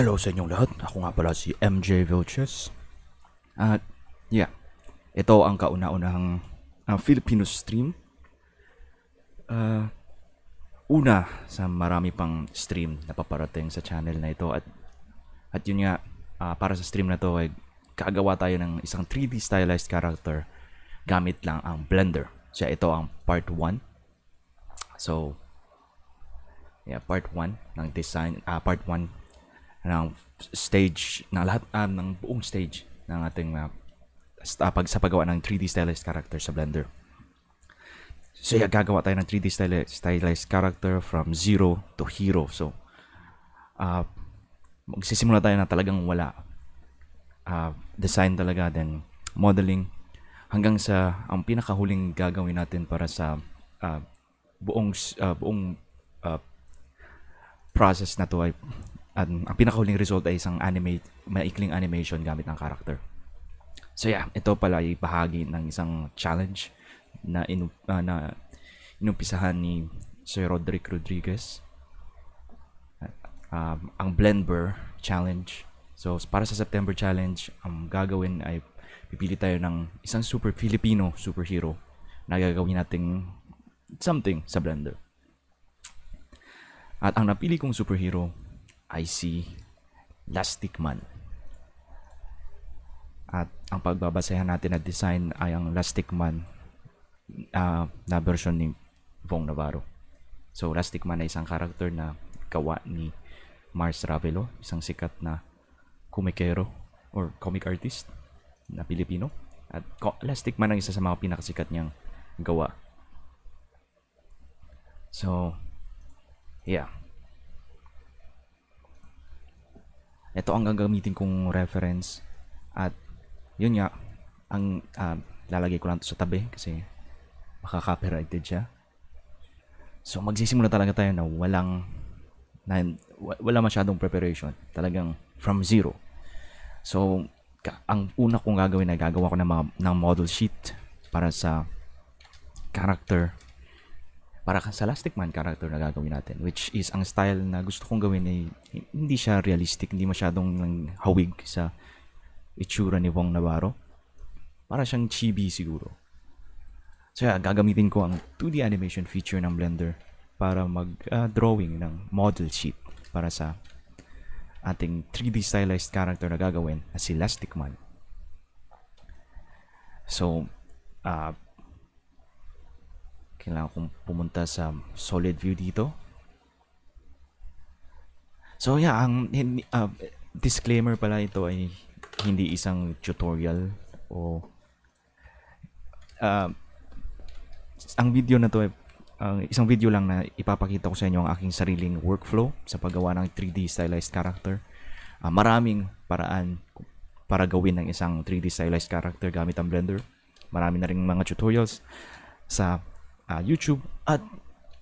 Hello sa inyong lahat. Ako nga pala si MJ Vilches. At yeah, ito ang kauna-unahang uh, Filipino stream. Uh, una sa marami pang stream na paparating sa channel na ito at at yun nga uh, para sa stream na to ay gagawa tayo ng isang 3D stylized character gamit lang ang Blender. Siya so, ito ang part 1. So yeah, part 1 ng design, uh, part 1 ng stage, ng lahat, um, ng buong stage ng ating uh, pag, sa paggawa ng 3D stylized character sa Blender. So yeah, gagawa tayo ng 3D stylized character from zero to hero. So, uh, magsisimula tayo na talagang wala. Uh, design talaga, then modeling, hanggang sa ang pinakahuling gagawin natin para sa uh, buong uh, buong uh, process na to ay um, ang pinakahuling result ay isang animate, maikling animation gamit ng character. So yeah, ito pala ay bahagi ng isang challenge na, inu, uh, na inumpisahan ni Sir Roderick Rodriguez. Um, ang Blender Challenge. So para sa September Challenge, ang gagawin ay pipili tayo ng isang super Filipino superhero na gagawin nating something sa Blender. At ang napili kong superhero ay si Man. At ang pagbabasehan natin na design ay ang Man uh, na version ni Bong Navarro. So Man ay isang karakter na gawa ni Mars Ravelo, isang sikat na komikero or comic artist na Pilipino. At Man ang isa sa mga pinakasikat niyang gawa. So, yeah. ito ang gagamitin kong reference at yun nga ang uh, lalagay ko lang to sa tabi kasi baka copyrighted siya so magsisimula talaga tayo na walang na, wala masyadong preparation talagang from zero so ang una kong gagawin na gagawa ko ng, mga, ng model sheet para sa character para sa Elastic Man character na gagawin natin which is ang style na gusto kong gawin ay hindi siya realistic, hindi masyadong hawig sa itsura ni Wong Navarro. Para siyang chibi siguro. So yeah, gagamitin ko ang 2D animation feature ng Blender para mag-drawing ah, ng model sheet para sa ating 3D stylized character na gagawin na si Elastic Man. So, uh, kailangan kong pumunta sa solid view dito. So yeah, ang uh, disclaimer pala ito ay hindi isang tutorial o uh, ang video na to ay ang uh, isang video lang na ipapakita ko sa inyo ang aking sariling workflow sa paggawa ng 3D stylized character. Uh, maraming paraan para gawin ng isang 3D stylized character gamit ang Blender. Marami na ring mga tutorials sa uh, YouTube at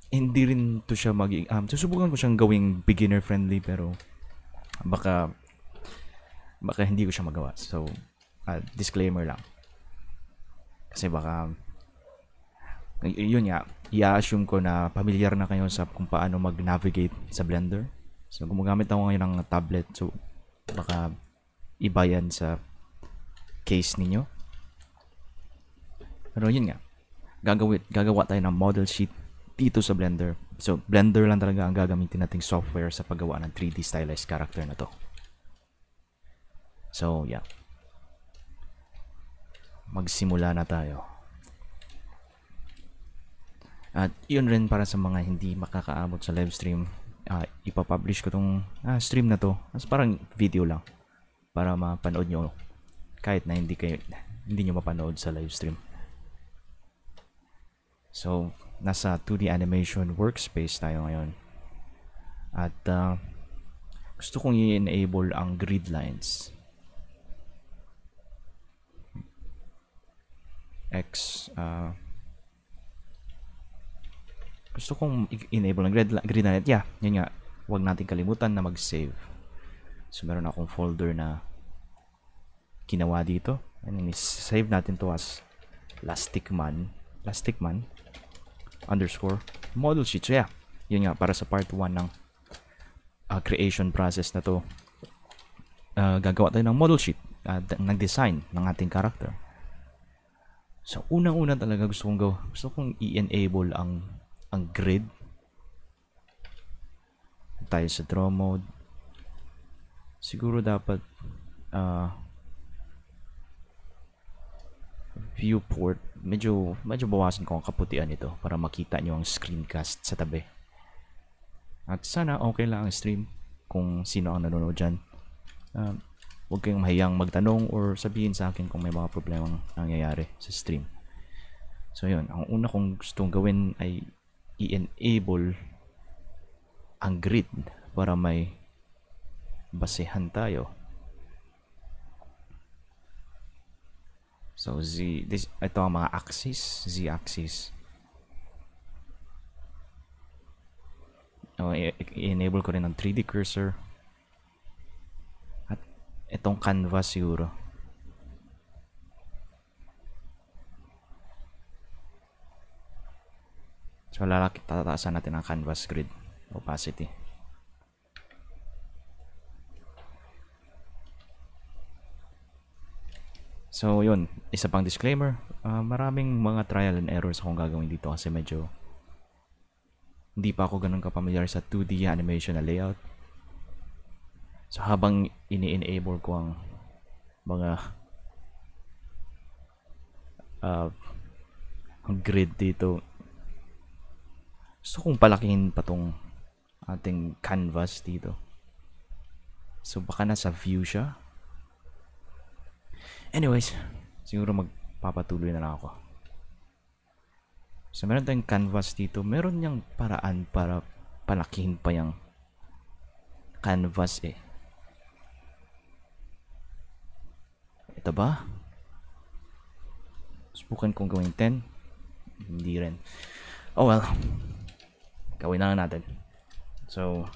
hindi rin to siya maging um, susubukan ko siyang gawing beginner friendly pero baka baka hindi ko siya magawa. So, uh, disclaimer lang. Kasi baka yun nga, i-assume ko na familiar na kayo sa kung paano mag-navigate sa Blender. So, gumagamit ako ngayon ng tablet. So, baka iba yan sa case ninyo. Pero yun nga, gagawin, gagawa tayo ng model sheet dito sa Blender. So, Blender lang talaga ang gagamitin nating software sa paggawa ng 3D stylized character na to. So, yeah. Magsimula na tayo. At yun rin para sa mga hindi makakaabot sa live stream. Uh, ipapublish ko tong uh, stream na to. As parang video lang. Para mapanood nyo kahit na hindi kayo hindi nyo mapanood sa live stream. So, nasa 2D animation workspace tayo ngayon. At uh, gusto kong i-enable ang grid lines. X uh, gusto kong i-enable ang grid, grid lines. Yeah, yun nga. Huwag natin kalimutan na mag-save. So, meron akong folder na kinawa dito. And then, save natin to as Plastic Man. Plastic Man underscore model sheet. So yeah, yun nga para sa part 1 ng uh, creation process na to. Uh, gagawa tayo ng model sheet uh, nag-design ng ating character. So unang-una talaga gusto kong gawa, gusto kong i-enable ang ang grid. Tayo sa draw mode. Siguro dapat uh, viewport, medyo, medyo bawasan ko ang kaputian ito para makita nyo ang screencast sa tabi. At sana okay lang ang stream kung sino ang nanonood dyan. Uh, huwag kayong mahiyang magtanong or sabihin sa akin kung may mga problemang nangyayari sa stream. So yun, ang una kong gustong gawin ay i-enable ang grid para may basehan tayo So Z, this, ito ang mga axis, Z-axis. Oh, enable ko rin ng 3D cursor. At itong canvas siguro. So lalaki tataasan natin ang canvas grid opacity. So, yun. Isa pang disclaimer. Uh, maraming mga trial and errors akong gagawin dito kasi medyo hindi pa ako ganun kapamilyar sa 2D animation na layout. So, habang ini-enable ko ang mga uh, grid dito, gusto kong palakihin pa tong ating canvas dito. So, baka nasa view siya Anyways, siguro magpapatuloy na lang ako. So, meron tayong canvas dito. Meron niyang paraan para palakihin pa yung canvas eh. Ito ba? Subukan kong gawin 10. Hindi rin. Oh well. Gawin na lang natin. So,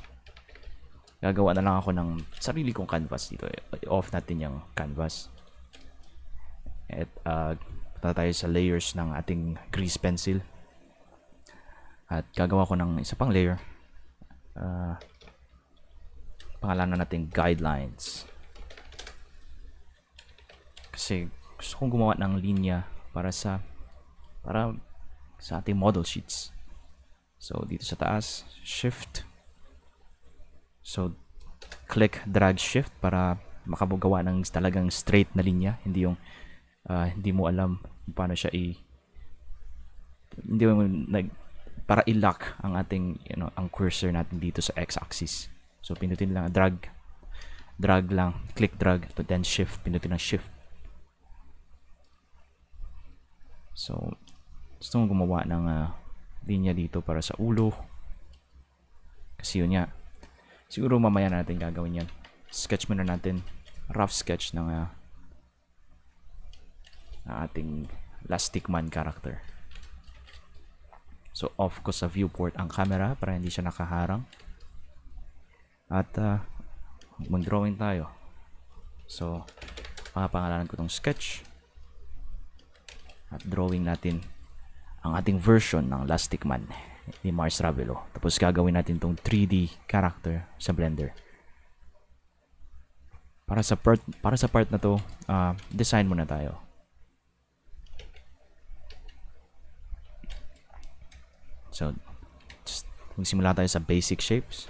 gagawa na lang ako ng sarili kong canvas dito. Off natin yung canvas. At uh, punta tayo sa layers ng ating grease pencil. At gagawa ko ng isa pang layer. Uh, na natin guidelines. Kasi gusto kong gumawa ng linya para sa para sa ating model sheets. So dito sa taas, shift. So click drag shift para makabugawa ng talagang straight na linya, hindi yung uh, hindi mo alam paano siya i hindi mo nag para i-lock ang ating you know, ang cursor natin dito sa x-axis. So pindutin lang drag drag lang, click drag to then shift, pindutin ng shift. So gusto kong gumawa ng uh, linya dito para sa ulo. Kasi yun nga. Siguro mamaya natin gagawin yan. Sketch muna natin. Rough sketch ng uh, na ating last Man character. So off ko sa viewport ang camera para hindi siya nakaharang. At uh, mag-drawing tayo. So pangalanan ko tong sketch. At drawing natin ang ating version ng Last Man ni Mars Ravelo. Tapos gagawin natin tong 3D character sa Blender. Para sa part para sa part na to, uh, design muna tayo. So, just magsimula tayo sa basic shapes.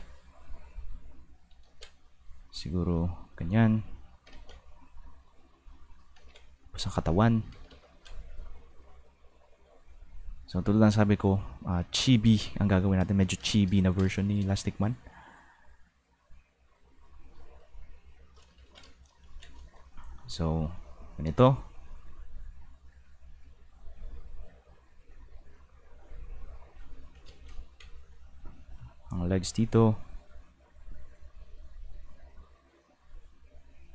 Siguro, ganyan. Tapos ang katawan. So, tulad ng sabi ko, uh, chibi ang gagawin natin. Medyo chibi na version ni Elastic Man. So, ganito. ang legs dito.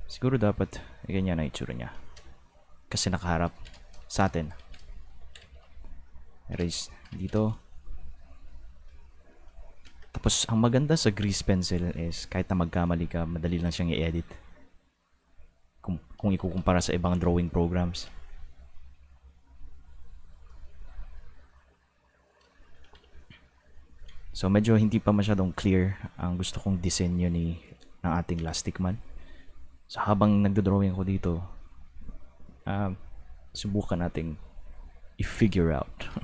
Siguro dapat ganyan na itsura niya. Kasi nakaharap sa atin. Erase dito. Tapos ang maganda sa grease pencil is kahit na magkamali ka, madali lang siyang i-edit. Kung, kung ikukumpara sa ibang drawing programs. So medyo hindi pa masyadong clear ang gusto kong disenyo ni ng ating Elastic Man. So habang nagdo-drawing ako dito, uh, subukan nating i-figure out.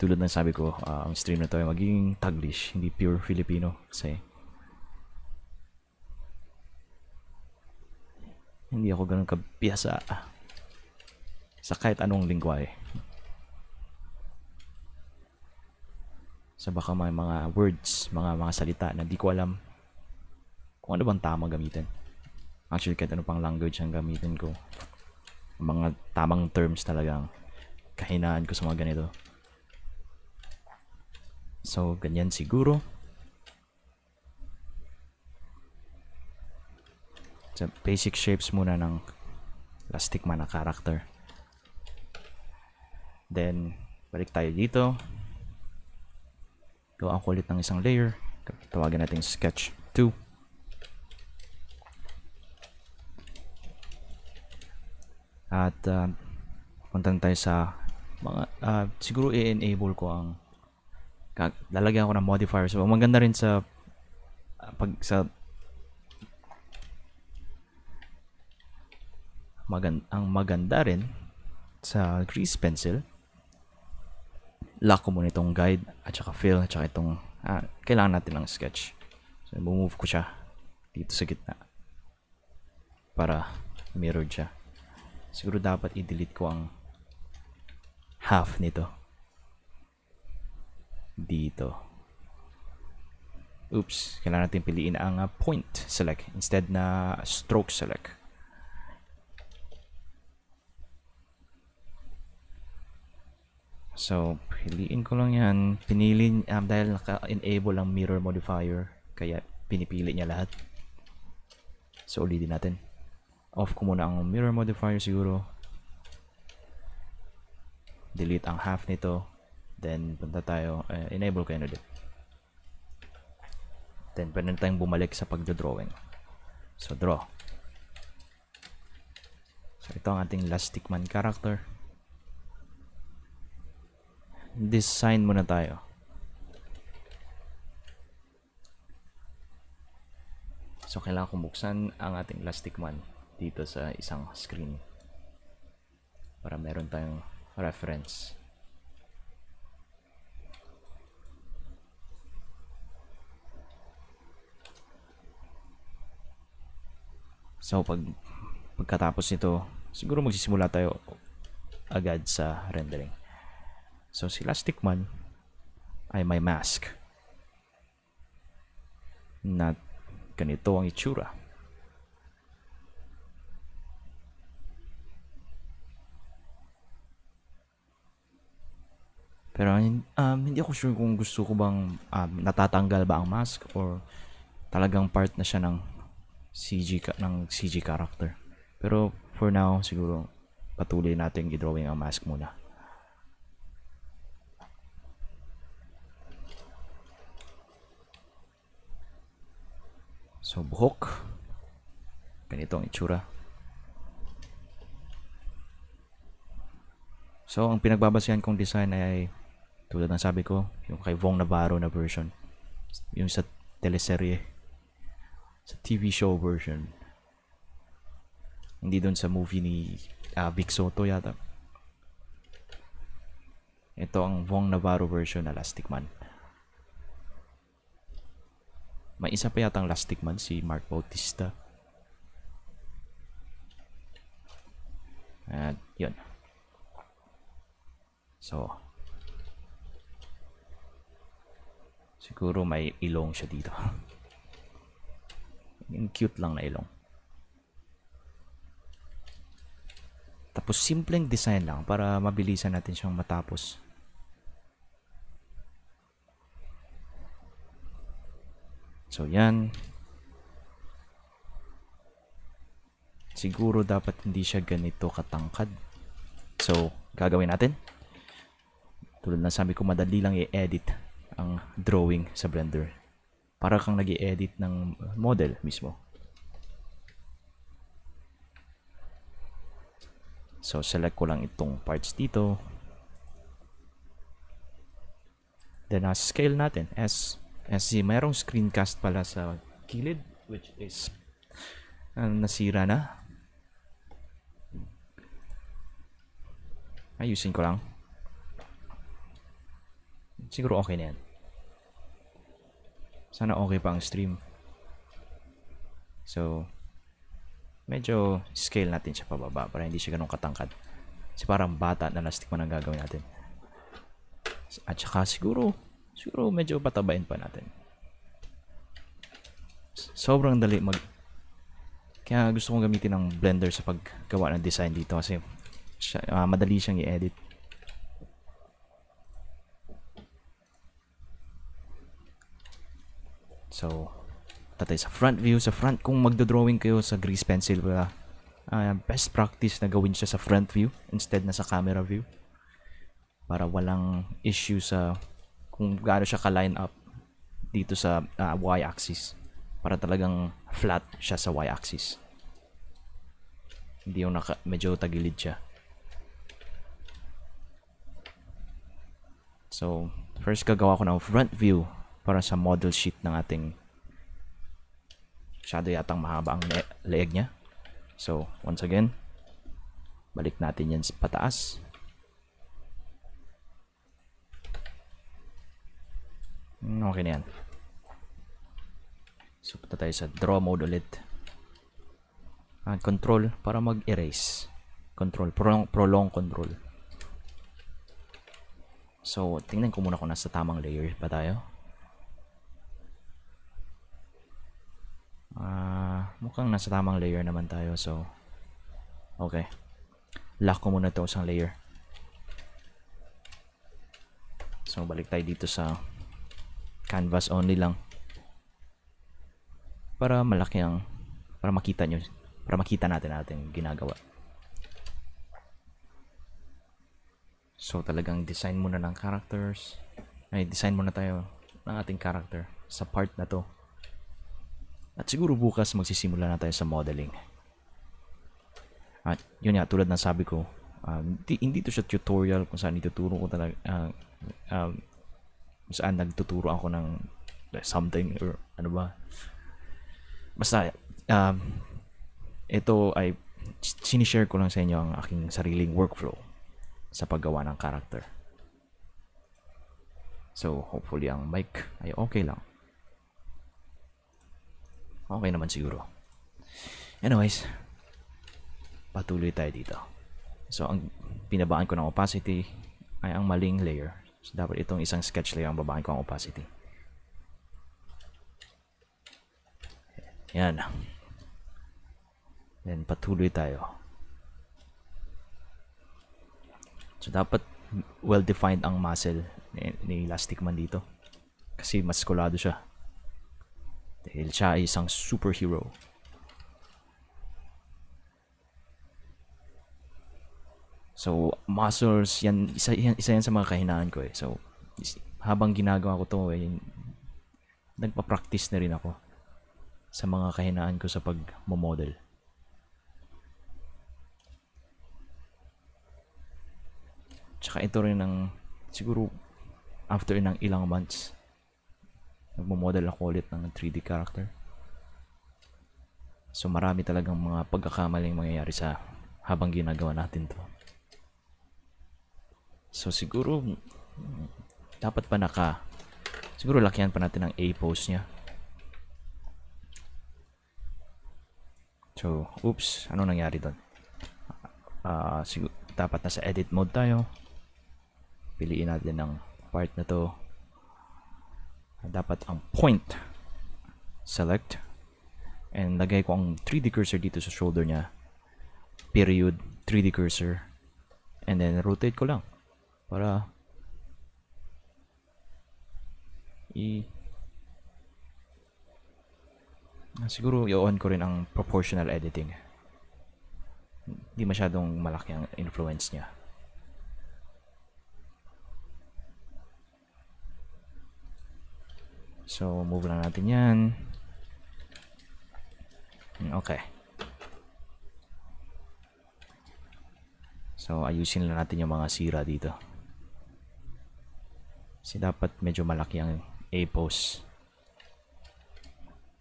Tulad ng sabi ko, uh, ang stream na to ay magiging Taglish, hindi pure Filipino kasi hindi ako ganun kabiyasa sa kahit anong lingwahe. sa baka may mga words, mga mga salita na di ko alam kung ano bang tama gamitin. Actually, kahit ano pang language ang gamitin ko. Mga tamang terms talagang kahinaan ko sa mga ganito. So, ganyan siguro. Sa basic shapes muna ng plastic man na character. Then, balik tayo dito. Gawa ang kulit ng isang layer. tawagin natin sketch 2. At uh, ah, punta tayo sa mga, uh, siguro i-enable ko ang lalagyan ko ng modifier So, maganda rin sa uh, pag sa magan ang maganda rin sa grease pencil lock ko muna itong guide at saka fill at saka itong ah, kailangan natin ng sketch so move ko siya dito sa gitna para mirror siya siguro dapat i-delete ko ang half nito dito oops kailangan natin piliin ang uh, point select instead na stroke select so Piliin ko lang yan. Pinili, um, dahil naka-enable ang mirror modifier, kaya pinipili niya lahat. So, ulitin natin. Off ko muna ang mirror modifier siguro. Delete ang half nito. Then, punta tayo. Uh, enable ko yan ulit. Then, pwede tayong bumalik sa pagdodrawing. So, draw. So, ito ang ating Last Stickman character design muna tayo. So, kailangan kong buksan ang ating plastic man dito sa isang screen para meron tayong reference. So, pag pagkatapos nito, siguro magsisimula tayo agad sa rendering. So si Lastikman ay may mask. Na ganito ang itsura. Pero um, hindi ako sure kung gusto ko bang um, natatanggal ba ang mask or talagang part na siya ng CG ka ng CG character. Pero for now siguro patuloy nating i-drawing ang mask muna. So, buhok. Ganito ang itsura. So, ang pinagbabasihan kong design ay tulad ng sabi ko, yung kay Vong Navarro na version. Yung sa teleserye. Sa TV show version. Hindi doon sa movie ni uh, Vic Soto yata. Ito ang Vong Navarro version na Elastic Man. May isa pa yatang last man si Mark Bautista. At yun. So, siguro may ilong siya dito. Yung cute lang na ilong. Tapos simpleng design lang para mabilisan natin siyang matapos. So, yan. Siguro dapat hindi siya ganito katangkad. So, gagawin natin. Tulad na sabi ko, madali lang i-edit ang drawing sa Blender. Para kang nag edit ng model mismo. So, select ko lang itong parts dito. Then, uh, scale natin. S. Kasi mayroong screencast pala sa kilid which is uh, nasira na. Ayusin ko lang. Siguro okay na yan. Sana okay pa ang stream. So, medyo scale natin siya pababa para hindi siya ganun katangkad. Kasi parang bata na lastik man ang gagawin natin. At saka siguro, Siguro medyo patabayin pa natin. Sobrang dali mag... Kaya gusto kong gamitin ng Blender sa paggawa ng design dito kasi siya, uh, madali siyang i-edit. So, tatay sa front view. Sa front, kung magdodrawing kayo sa grease pencil, wala. Uh, best practice na gawin siya sa front view instead na sa camera view. Para walang issue sa kung gaano siya ka-line up dito sa uh, y-axis para talagang flat siya sa y-axis. Hindi yung naka, medyo tagilid siya. So, first gagawa ko ng front view para sa model sheet ng ating shadow yatang mahaba ang le leeg niya. So, once again, balik natin yan sa pataas. Mm, okay na yan. So, punta tayo sa draw mode ulit. And ah, control para mag-erase. Control. Prolong, prolong control. So, tingnan ko muna kung nasa tamang layer pa tayo. Uh, mukhang nasa tamang layer naman tayo. So, okay. Lock ko muna ito sa layer. So, balik tayo dito sa canvas only lang para malaki ang para makita nyo para makita natin natin ginagawa so talagang design muna ng characters ay design muna tayo ng ating character sa part na to at siguro bukas magsisimula na tayo sa modeling at yun nga tulad ng sabi ko um, hindi, hindi to siya tutorial kung saan ituturo ko talaga uh, um, kung saan nagtuturo ako ng something or ano ba. Basta, um, ito ay sinishare ko lang sa inyo ang aking sariling workflow sa paggawa ng character. So, hopefully ang mic ay okay lang. Okay naman siguro. Anyways, patuloy tayo dito. So, ang pinabaan ko ng opacity ay ang maling layer. So, dapat itong isang sketch lang ang babaan ko ang opacity. Yan. Then, patuloy tayo. So, dapat well-defined ang muscle ni, ni Elastic Man dito. Kasi mas kulado siya. Dahil siya ay isang superhero. So, muscles, yan, isa, yan, isa yan sa mga kahinaan ko eh. So, habang ginagawa ko to eh, nagpa-practice na rin ako sa mga kahinaan ko sa pag-model. Tsaka ito rin ang, siguro, after ng ilang months, nagmo-model ako ulit ng 3D character. So marami talagang mga pagkakamaling mangyayari sa habang ginagawa natin to. So siguro mm, dapat pa naka siguro lakihan pa natin ang A pose niya. So, oops, ano nangyari doon? Uh, ah, siguro, dapat nasa edit mode tayo. Piliin natin ang part na to. Dapat ang point. Select. And lagay ko ang 3D cursor dito sa shoulder niya. Period, 3D cursor. And then rotate ko lang para i siguro i-on ko rin ang proportional editing hindi masyadong malaki ang influence niya So, move lang natin yan. Hmm, okay. So, ayusin lang natin yung mga sira dito. Kasi dapat medyo malaki ang A-post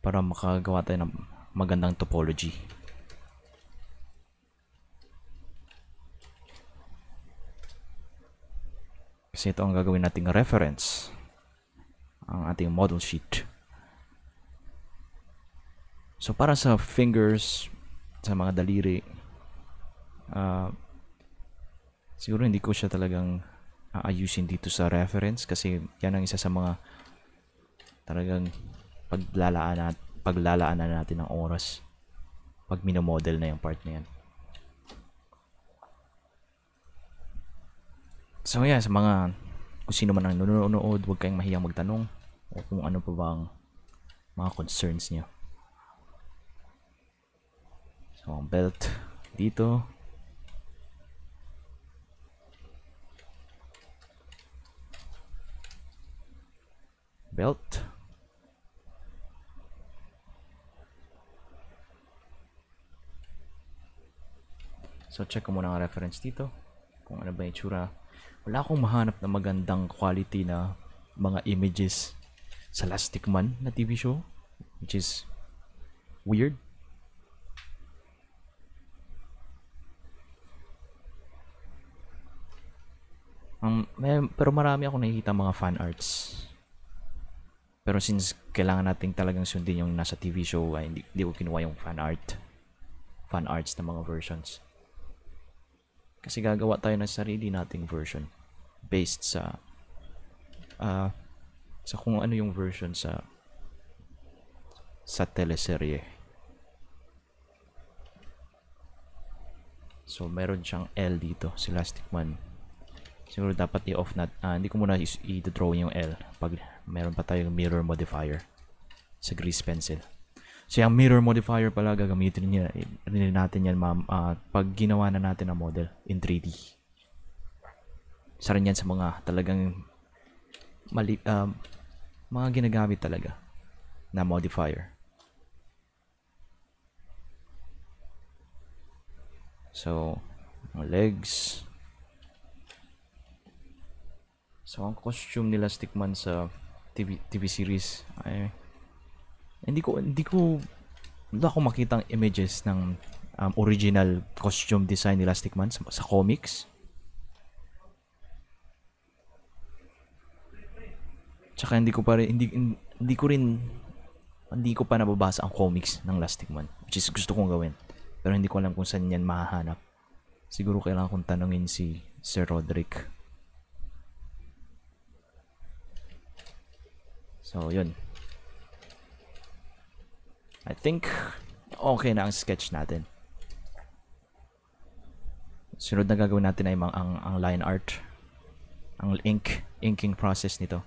para makagawa tayo ng magandang topology. Kasi ito ang gagawin nating reference ang ating model sheet. So para sa fingers, sa mga daliri, uh, siguro hindi ko siya talagang aayusin dito sa reference kasi yan ang isa sa mga talagang paglalaan at paglalaan natin ng oras pag mino-model na yung part na yan. So yan, sa mga kung sino man ang nanonood, huwag kayong mahiyang magtanong o kung ano pa bang mga concerns niyo. So ang belt dito, belt. So check ko muna ang reference dito kung ano ba yung tsura. Wala akong mahanap na magandang quality na mga images sa Last Man na TV show which is weird. Um, may, pero marami ako nakikita mga fan arts pero since kailangan nating talagang sundin yung nasa TV show, ay hindi, hindi ko kinuha yung fan art. Fan arts na mga versions. Kasi gagawa tayo ng sarili nating version based sa uh, sa kung ano yung version sa sa teleserye. So, meron siyang L dito, si Elastic Man. Siguro dapat i-off na, ah, hindi ko muna i-draw yung L pag meron pa tayong mirror modifier sa grease pencil. So yung mirror modifier pala gagamitin niya rin natin yan ma'am uh, pag ginawa na natin ang model in 3D. Isa yan sa mga talagang mali, uh, mga ginagamit talaga na modifier. So, legs. So, ang costume nila stickman sa TV, TV series. Ay, hindi ko hindi ko wala akong makitang images ng um, original costume design ni Elastic Man sa, sa comics. Tsaka hindi ko pa rin hindi, hindi ko rin hindi ko pa nababasa ang comics ng Elastic Man which is gusto kong gawin. Pero hindi ko alam kung saan yan mahahanap. Siguro kailangan kong tanungin si Sir Roderick. So, yun. I think okay na ang sketch natin. Sunod na gagawin natin ay mga, ang, ang line art. Ang ink, inking process nito.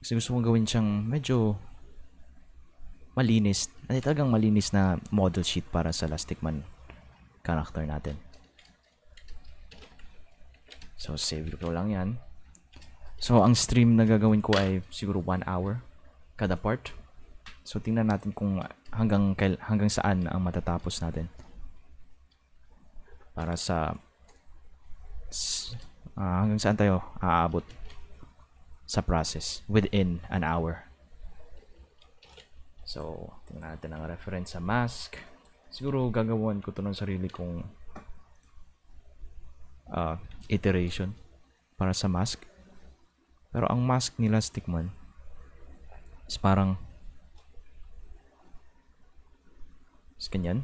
Kasi gusto kong gawin siyang medyo malinis. Ay, talagang malinis na model sheet para sa Elastic Man character natin. So, save ko lang yan. So, ang stream na gagawin ko ay siguro 1 hour kada part. So, tingnan natin kung hanggang, hanggang saan ang matatapos natin. Para sa... Uh, hanggang saan tayo aabot sa process within an hour. So, tingnan natin ang reference sa mask. Siguro gagawin ko to ng sarili kong uh, iteration para sa mask. Pero ang mask nila Stickman is parang is ganyan.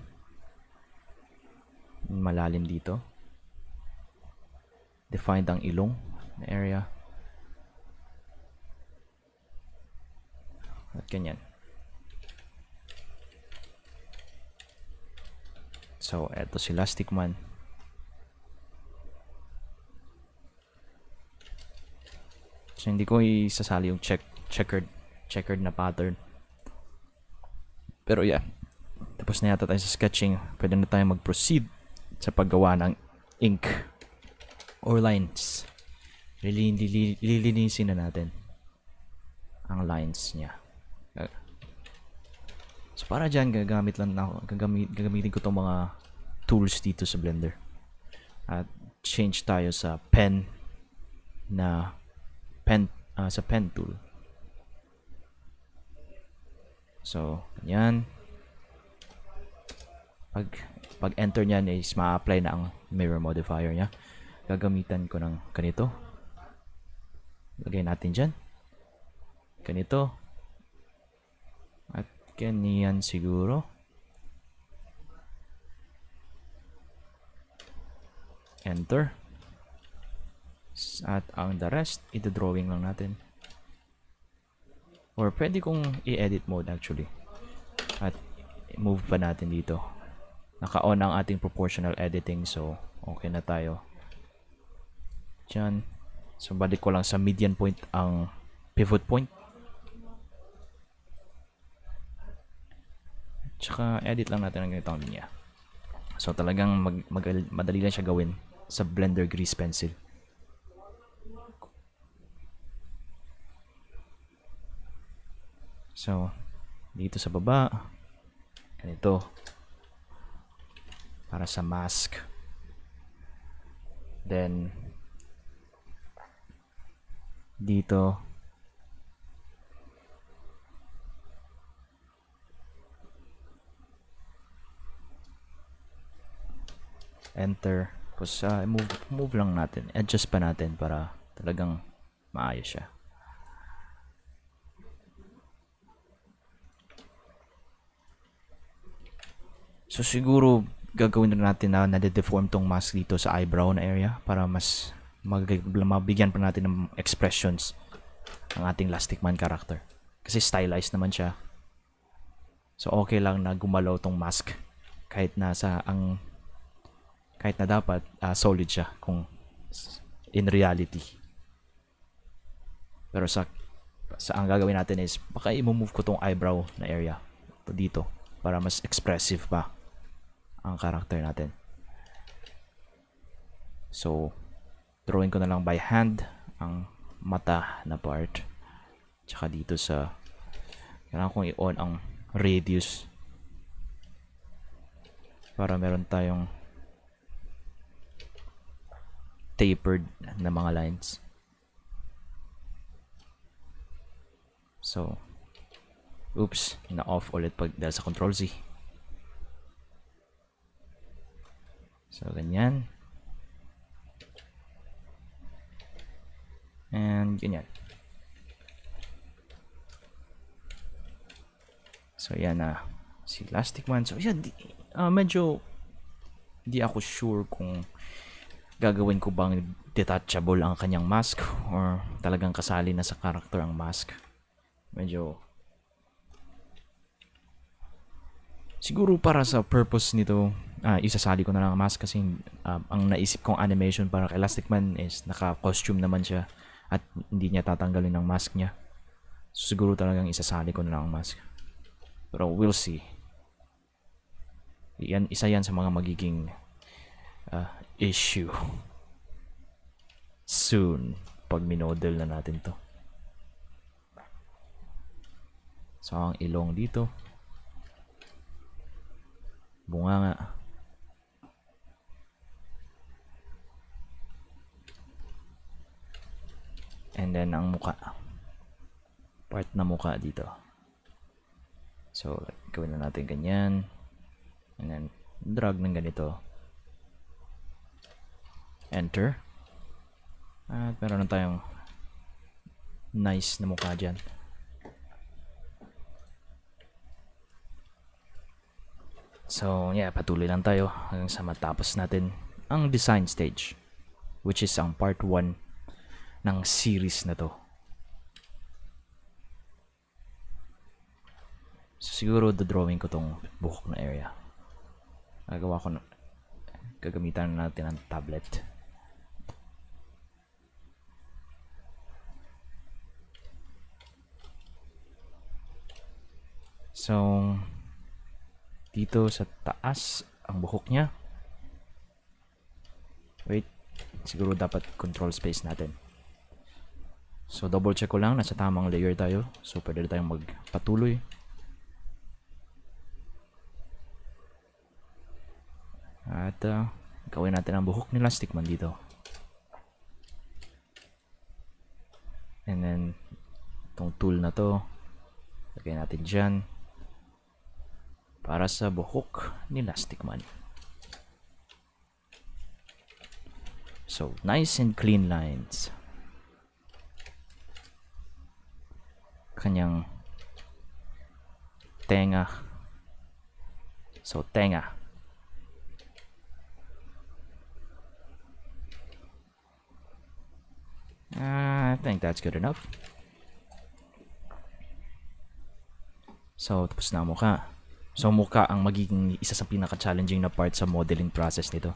Malalim dito. Defined ang ilong na area. At ganyan. So, eto si Elastic Man. So hindi ko isasali yung check checkered checkered na pattern. Pero yeah. Tapos na yata tayo sa sketching. Pwede na tayo mag-proceed sa paggawa ng ink or lines. Lilinisin na natin ang lines niya. Uh. So para dyan, gagamit lang ako. Gagamit, gagamitin ko tong mga tools dito sa Blender. At change tayo sa pen na pen, uh, sa pen tool. So, ganyan. Pag, pag enter niyan is ma-apply na ang mirror modifier niya. Gagamitan ko ng kanito. Lagay natin dyan. Kanito. At ganyan siguro. Enter. Enter. At ang the rest, ito-drawing lang natin. Or pwede kong i-edit mode actually. At move pa natin dito. Naka-on ang ating proportional editing so okay na tayo. Diyan. So balik ko lang sa median point ang pivot point. Tsaka edit lang natin ang ganitong linya. So talagang mag, mag madali lang siya gawin sa Blender Grease Pencil. So, dito sa baba, ganito. Para sa mask. Then, dito, enter. Tapos uh, move, move lang natin. Adjust pa natin para talagang maayos siya. So siguro gagawin rin natin na nade-deform tong mask dito sa eyebrow na area para mas mabigyan pa natin ng expressions ang ating Elastic Man character. Kasi stylized naman siya. So okay lang na gumalaw tong mask kahit nasa ang kahit na dapat uh, solid siya kung in reality. Pero sa sa ang gagawin natin is baka i-move ko tong eyebrow na area dito para mas expressive pa ang character natin. So, drawing ko na lang by hand ang mata na part. Tsaka dito sa kailangan kong i-on ang radius para meron tayong tapered na mga lines. So, oops, na-off ulit pag dahil sa Control-Z. So, ganyan. And, ganyan. So, yan na. Ah, si Elastic Man. So, yan. Di, uh, medyo hindi ako sure kung gagawin ko bang detachable ang kanyang mask or talagang kasali na sa character ang mask. Medyo siguro para sa purpose nito uh, isasali ko na lang ang mask kasi uh, ang naisip kong animation para kay Elastic Man is naka-costume naman siya at hindi niya tatanggalin ang mask niya. siguro talagang isasali ko na lang ang mask. Pero we'll see. Yan, isa yan sa mga magiging uh, issue soon pag minodel na natin to. So, ang ilong dito. Bunga nga. And then ang muka. Part na muka dito. So, like, gawin na natin ganyan. And then, drag ng ganito. Enter. At meron na tayong nice na mukha dyan. So, yeah, patuloy lang tayo hanggang sa matapos natin ang design stage, which is ang part 1 ng series na to. So, siguro the drawing ko tong buhok na area. Gagawa ko na, gagamitan natin ng tablet. So, dito sa taas ang buhok niya. Wait, siguro dapat control space natin. So double check ko lang, nasa tamang layer tayo. So pwede tayong magpatuloy. At uh, gawin natin ang buhok ni Elastic Man dito. And then, itong tool na to, lagay natin dyan. Para sa buhok ni Elastic Man. So, nice and clean lines. kanyang tenga. So, tenga. Uh, I think that's good enough. So, tapos na mukha. So, mukha ang magiging isa sa pinaka-challenging na part sa modeling process nito.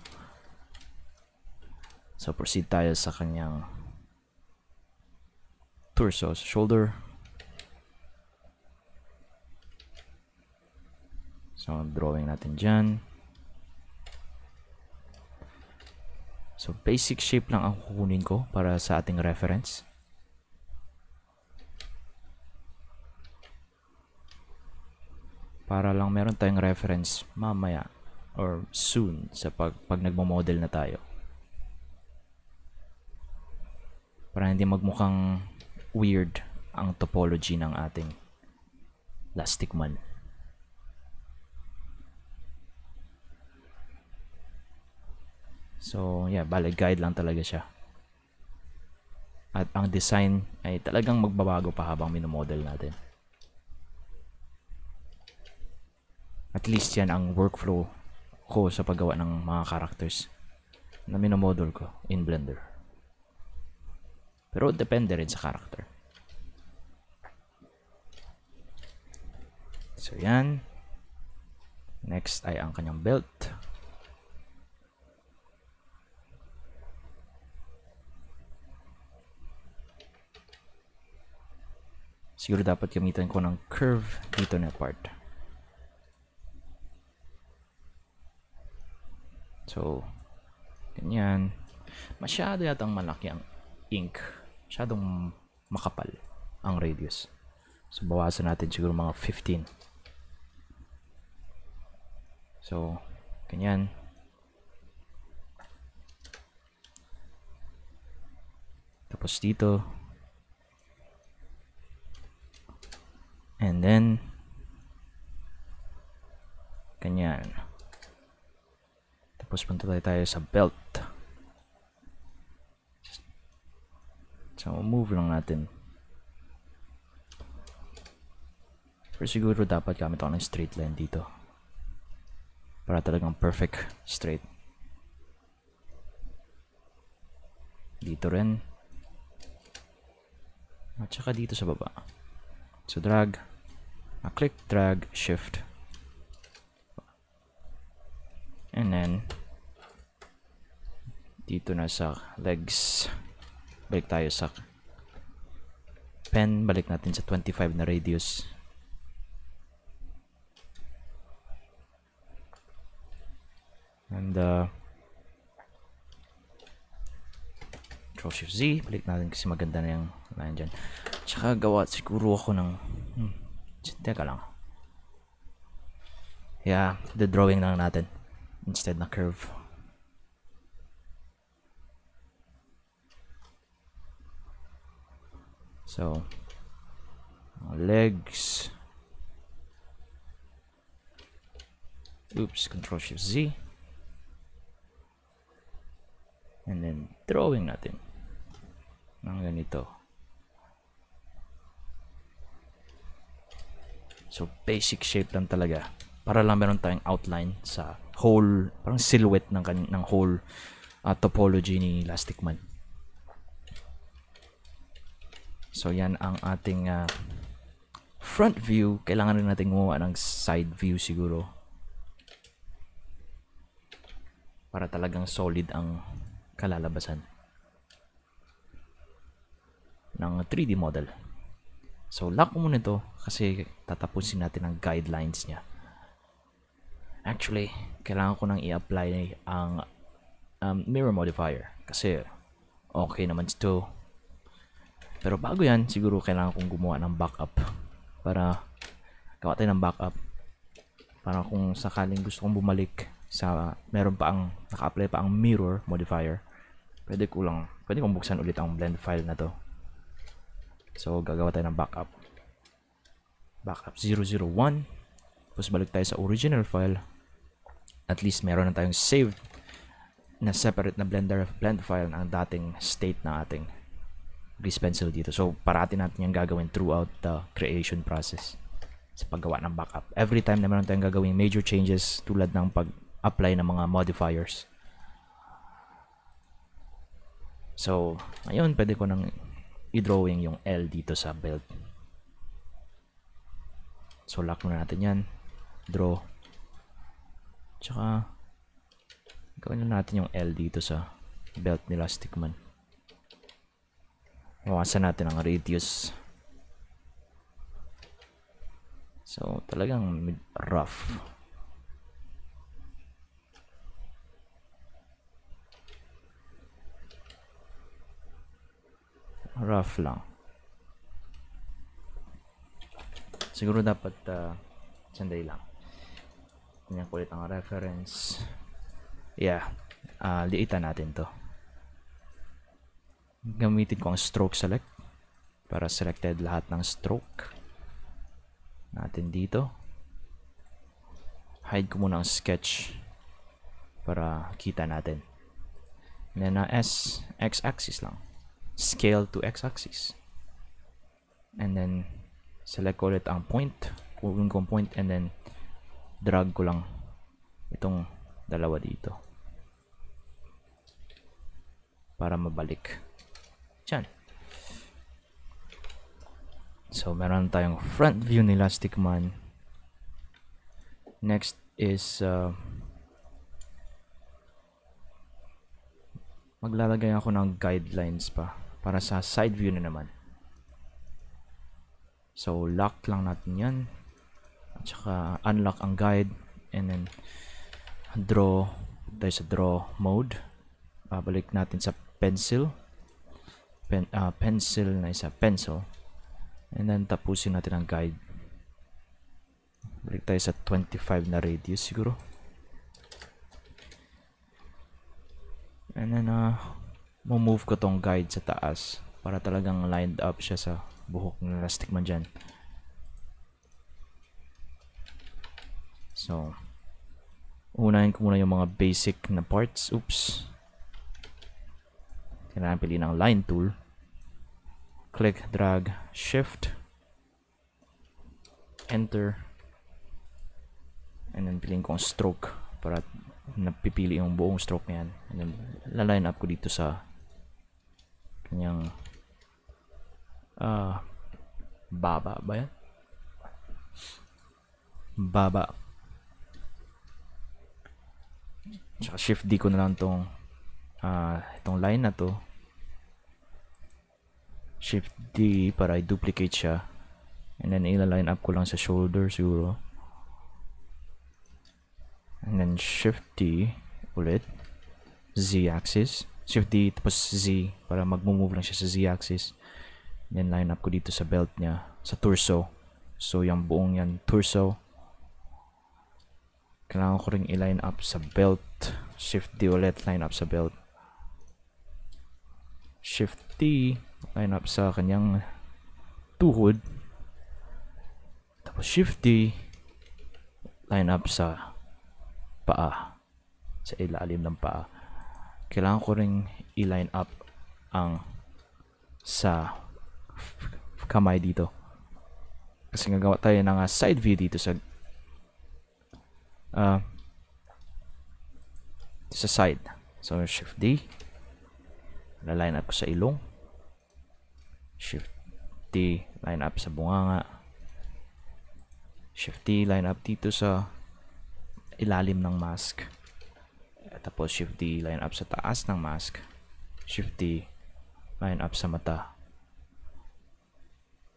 So, proceed tayo sa kanyang torso, shoulder. So, drawing natin dyan. So, basic shape lang ang kukunin ko para sa ating reference. Para lang meron tayong reference mamaya or soon sa pag, pag nagmo-model na tayo. Para hindi magmukhang weird ang topology ng ating plastic man. So, yeah, valid guide lang talaga siya. At ang design ay talagang magbabago pa habang minomodel natin. At least yan ang workflow ko sa paggawa ng mga characters na minomodel ko in Blender. Pero depende rin sa character. So yan. Next ay ang kanyang belt. siguro dapat gamitan ko ng curve dito na part. So, ganyan. Masyado yata ang malaki ang ink. Masyadong makapal ang radius. So, bawasan natin siguro mga 15. So, ganyan. Tapos dito, And then, ganyan. Tapos punta tayo, tayo sa belt. Just, so, move lang natin. Pero siguro dapat gamit ako ng straight line dito. Para talagang perfect straight. Dito rin. At saka dito sa baba. So drag. Now click, drag, shift, and then dito na sa legs. Balik tayo sa pen. Balik natin sa 25 na radius. And uh, Control Shift Z. Balik natin kasi maganda na yung line dyan. Tsaka gawa siguro ako ng Teka lang. Yeah, the drawing lang natin. Instead na curve. So, legs. Oops, Control Shift Z. And then, drawing natin. Nang ganito. So, basic shape lang talaga. Para lang meron tayong outline sa whole, parang silhouette ng, ng whole uh, topology ni Elastic Man. So, yan ang ating uh, front view. Kailangan rin natin gumawa ng side view siguro. Para talagang solid ang kalalabasan ng 3D model. So, lock muna ito kasi tatapusin natin ang guidelines niya. Actually, kailangan ko nang i-apply ang um, mirror modifier kasi okay naman ito. Pero bago yan, siguro kailangan kong gumawa ng backup para gawa tayo ng backup para kung sakaling gusto kong bumalik sa meron pa ang naka-apply pa ang mirror modifier pwede ko lang pwede kong buksan ulit ang blend file na to So, gagawa tayo ng backup. Backup 001. Tapos balik tayo sa original file. At least meron na tayong saved na separate na Blender blend file ng dating state na ating grease pencil dito. So, parating natin yung gagawin throughout the creation process sa paggawa ng backup. Every time na meron tayong gagawin major changes tulad ng pag-apply ng mga modifiers. So, ayun, pwede ko nang i-drawing yung L dito sa belt. So lock muna natin yan. Draw. Tsaka gawin na natin yung L dito sa belt ni Elasticman. Mawasan natin ang radius. So talagang rough. rough lang. Siguro dapat uh, ah, sandali lang. Tingnan ko ulit ang reference. Yeah. Uh, liitan natin to. Gamitin ko ang stroke select para selected lahat ng stroke natin dito. Hide ko muna ang sketch para kita natin. And then, uh, S, X-axis lang scale to x-axis. And then, select ko ulit ang point. Kunin ko point and then, drag ko lang itong dalawa dito. Para mabalik. Diyan. So, meron tayong front view ni Elastic Man. Next is... Uh, maglalagay ako ng guidelines pa para sa side view na naman. So, lock lang natin yan. At saka, unlock ang guide. And then, draw. Tayo sa draw mode. Babalik natin sa pencil. Pen, uh, pencil na isa. Pencil. And then, tapusin natin ang guide. Balik tayo sa 25 na radius siguro. And then, uh, move ko tong guide sa taas para talagang lined up siya sa buhok ng elastic man dyan. So, unahin ko muna yung mga basic na parts. Oops. Kailangan pili ng line tool. Click, drag, shift, enter, and then piliin ko ang stroke para napipili yung buong stroke na yan. And then, laline up ko dito sa kanyang uh, ah, baba ba yan? Baba. Tsaka shift D ko na lang tong uh, itong line na to. Shift D para i-duplicate siya. And then ila-line up ko lang sa shoulder siguro. And then shift D ulit. Z axis. Shift D tapos Z para mag-move lang siya sa Z axis. Then line up ko dito sa belt niya, sa torso. So yung buong yan torso. Kailangan ko ring i-line up sa belt. Shift D ulit, line up sa belt. Shift T, line up sa kanyang tuhod. Tapos Shift D, line up sa paa. Sa ilalim ng paa kailangan ko ring i-line up ang sa kamay dito. Kasi gagawa tayo ng ah, side view dito sa uh, sa side. So, shift D. Na-line up ko sa ilong. Shift D, line up sa bunganga. Shift D, line up dito sa ilalim ng mask tapos shift D line up sa taas ng mask shift D line up sa mata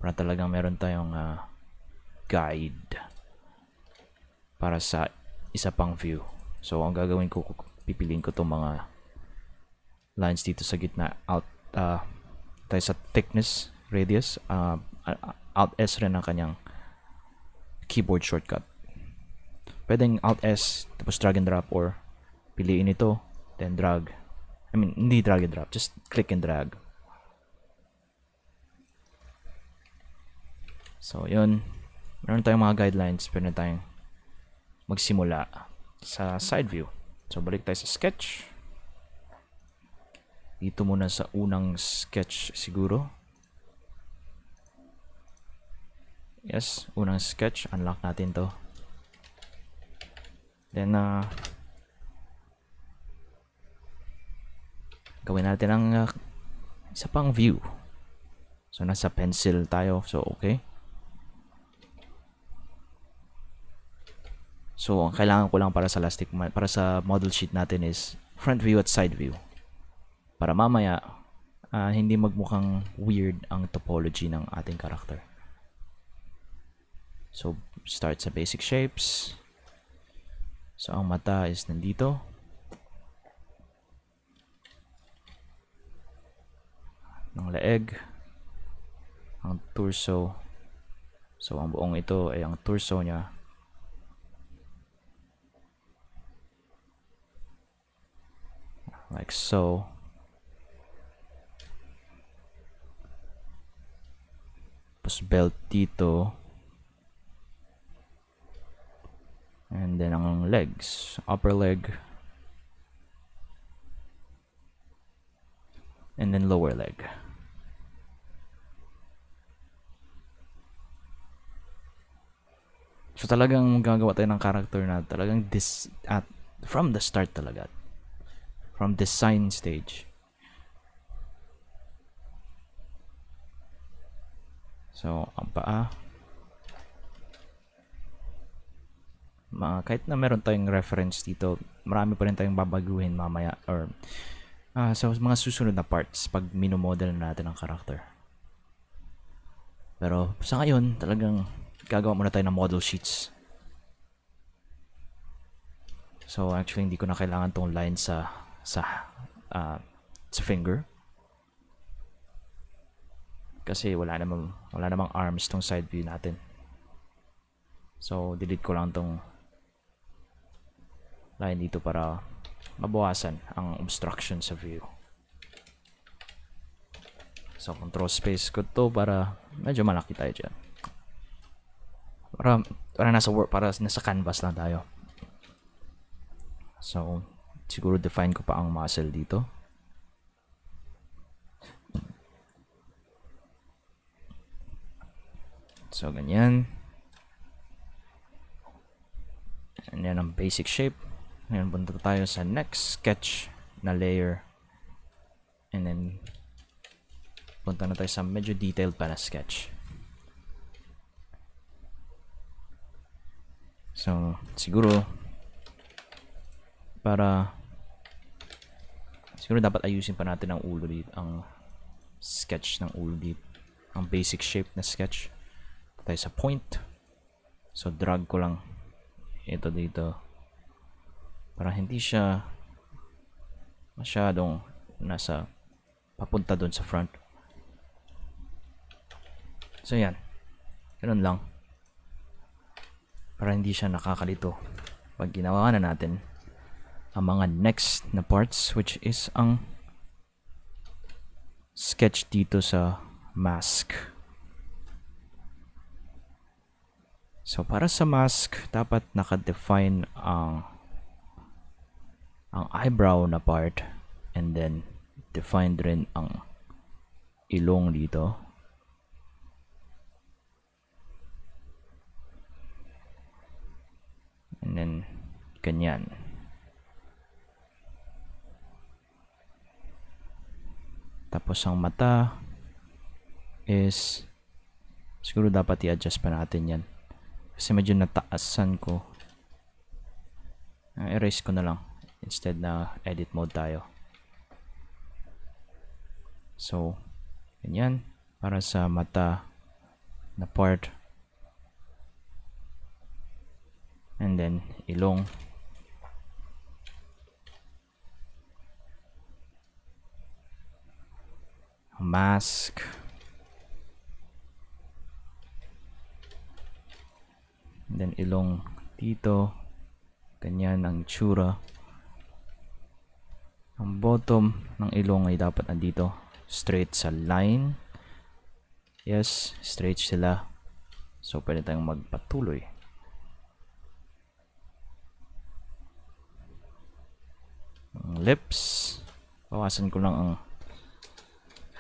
para talagang meron tayong uh, guide para sa isa pang view so ang gagawin ko pipiliin ko tong mga lines dito sa gitna out uh, tayo sa thickness radius uh, alt S rin ang kanyang keyboard shortcut. Pwedeng alt S tapos drag and drop or Piliin ito, then drag. I mean, hindi drag and drop, just click and drag. So, yun. Meron tayong mga guidelines, pwede tayong magsimula sa side view. So, balik tayo sa sketch. Dito muna sa unang sketch siguro. Yes, unang sketch. Unlock natin to. Then, uh, gawin natin ang uh, isa pang view. So, nasa pencil tayo. So, okay. So, ang kailangan ko lang para sa elastic, para sa model sheet natin is front view at side view. Para mamaya, uh, hindi magmukhang weird ang topology ng ating character. So, start sa basic shapes. So, ang mata is nandito. ng leeg, ang torso. So ang buong ito ay ang torso niya. Like so. Tapos belt dito. And then ang legs, upper leg. And then lower leg. So talagang gagawa tayo ng character na talagang this at from the start talaga. From design stage. So, ang paa. Mga, kahit na meron tayong reference dito, marami pa rin tayong babaguhin mamaya or uh, ah, so mga susunod na parts pag minomodel na natin ang character. Pero sa ngayon, talagang gagawa muna tayo ng model sheets. So actually hindi ko na kailangan tong line sa sa uh, sa finger. Kasi wala namang wala namang arms tong side view natin. So delete ko lang tong line dito para mabawasan ang obstruction sa view. So control space ko to para medyo malaki tayo dyan. Para, para nasa work, para nasa canvas lang tayo. So, siguro define ko pa ang muscle dito. So, ganyan. And yan ang basic shape. Ngayon, punta tayo sa next sketch na layer. And then, punta na tayo sa medyo detailed para sketch. So, siguro, para, siguro dapat ayusin pa natin ang ulo dito, ang sketch ng ulo dito. Ang basic shape na sketch. Tayo sa point. So, drag ko lang ito dito. Para hindi siya masyadong nasa papunta doon sa front. So, yan. Ganun lang para hindi siya nakakalito pag ginawa na natin ang mga next na parts which is ang sketch dito sa mask. So para sa mask, dapat naka-define ang ang eyebrow na part and then define rin ang ilong dito And then, ganyan. Tapos ang mata is siguro dapat i-adjust pa natin yan. Kasi medyo nataasan ko. Uh, erase ko na lang. Instead na edit mode tayo. So, ganyan. Para sa mata na part and then ilong mask and then ilong dito ganyan ang tsura ang bottom ng ilong ay dapat andito straight sa line yes straight sila so pwede tayong magpatuloy lips. Bawasan ko lang ang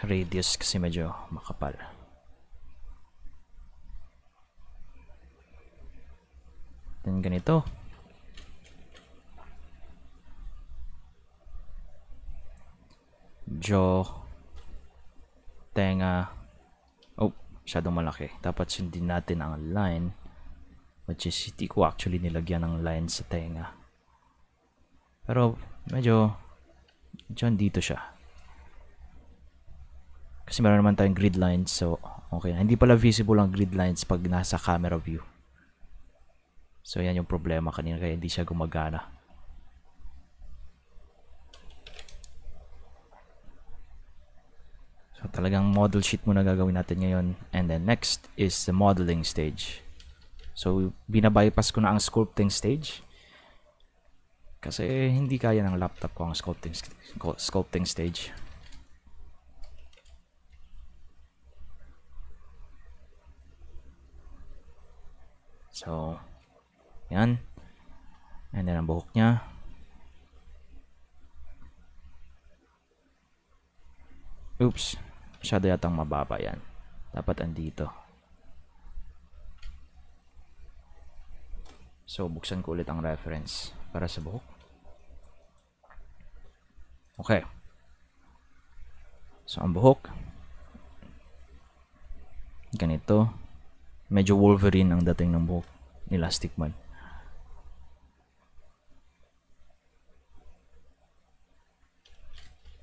radius kasi medyo makapal. Then ganito. Jaw. Tenga. Oh, masyadong malaki. Dapat sundin natin ang line. Which is, hindi ko actually nilagyan ng line sa tenga. Pero, medyo dyan dito siya kasi meron naman tayong grid lines so okay hindi pala visible ang grid lines pag nasa camera view so yan yung problema kanina kaya hindi siya gumagana so talagang model sheet muna gagawin natin ngayon and then next is the modeling stage so binabypass ko na ang sculpting stage kasi hindi kaya ng laptop ko ang sculpting, sculpting stage. So, yan. And then ang buhok niya. Oops. Masyado yatang mababa yan. Dapat andito. So, buksan ko ulit ang reference para sa buhok. Okay. So, ang buhok. Ganito. Medyo Wolverine ang dating ng buhok ni Elastic Man.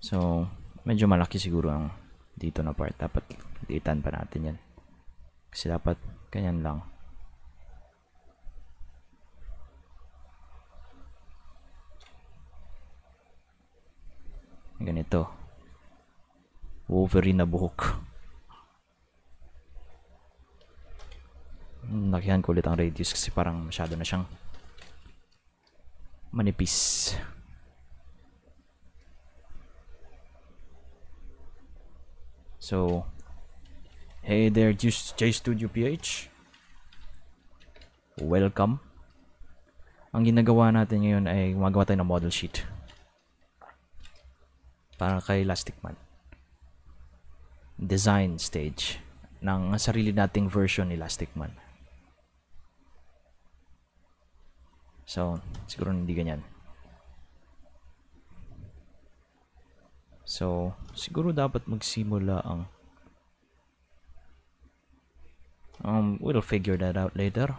So, medyo malaki siguro ang dito na part. Dapat liitan pa natin yan. Kasi dapat ganyan lang. ganito Wolverine na buhok nakihan ko ulit ang radius kasi parang masyado na siyang manipis so hey there J Studio PH welcome ang ginagawa natin ngayon ay gumagawa tayo ng model sheet para kay Elastic Man. Design stage ng sarili nating version ni Elastic Man. So, siguro hindi ganyan. So, siguro dapat magsimula ang Um, we'll figure that out later.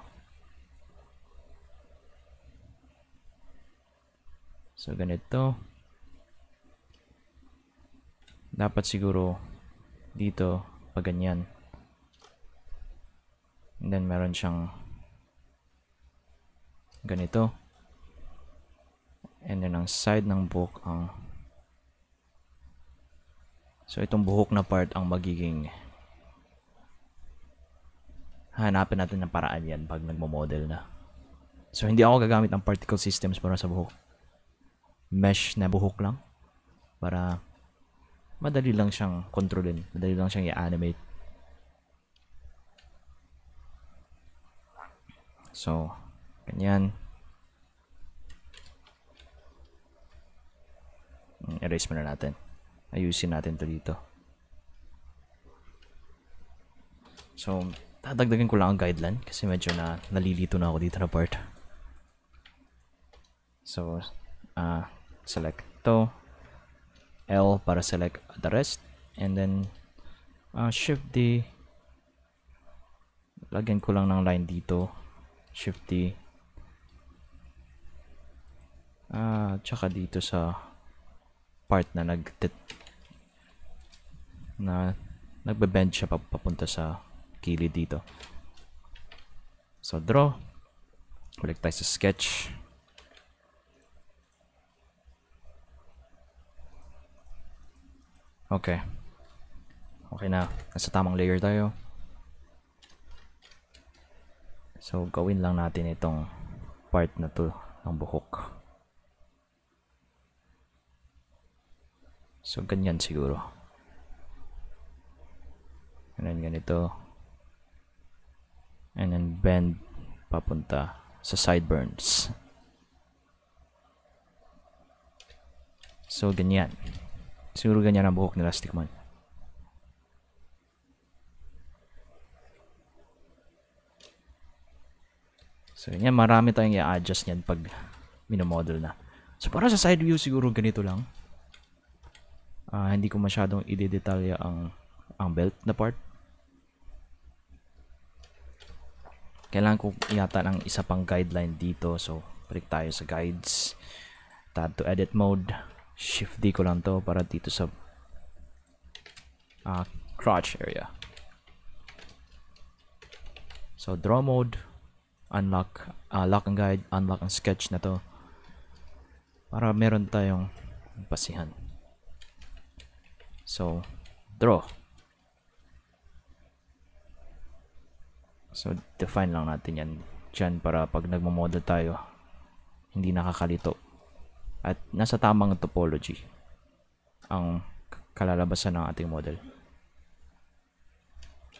So, ganito dapat siguro dito pag ganyan and then meron siyang ganito and then ang side ng buhok ang so itong buhok na part ang magiging hanapin natin ng paraan yan pag nagmo-model na so hindi ako gagamit ng particle systems para sa buhok mesh na buhok lang para madali lang siyang kontrolin. Madali lang siyang i-animate. So, ganyan. Hmm, erase muna natin. Ayusin natin to dito. So, dadagdagan ko lang ang guideline kasi medyo na nalilito na ako dito na part. So, uh, select to L para select the rest and then uh, shift D lagyan ko lang ng line dito shift D uh, tsaka dito sa part na nag na nagbe-bend siya papunta sa kili dito so draw ulit tayo sa sketch Okay. Okay na. Nasa tamang layer tayo. So, gawin lang natin itong part na to ng buhok. So, ganyan siguro. And then, ganito. And then, bend papunta sa sideburns. So, ganyan. Siguro ganyan ang buhok ni Rustic Man. So, yan, marami tayong i-adjust niyan pag minomodel na. So, para sa side view, siguro ganito lang. Uh, hindi ko masyadong i idedetalya ang, ang belt na part. Kailangan ko yata ng isa pang guideline dito. So, balik tayo sa guides. Tab to edit mode shift D ko lang to para dito sa uh, crotch area. So draw mode, unlock, uh, lock and guide, unlock ang sketch na to para meron tayong pasihan. So draw. So define lang natin yan dyan para pag nagmo-model tayo hindi nakakalito at nasa tamang topology ang kalalabasan ng ating model.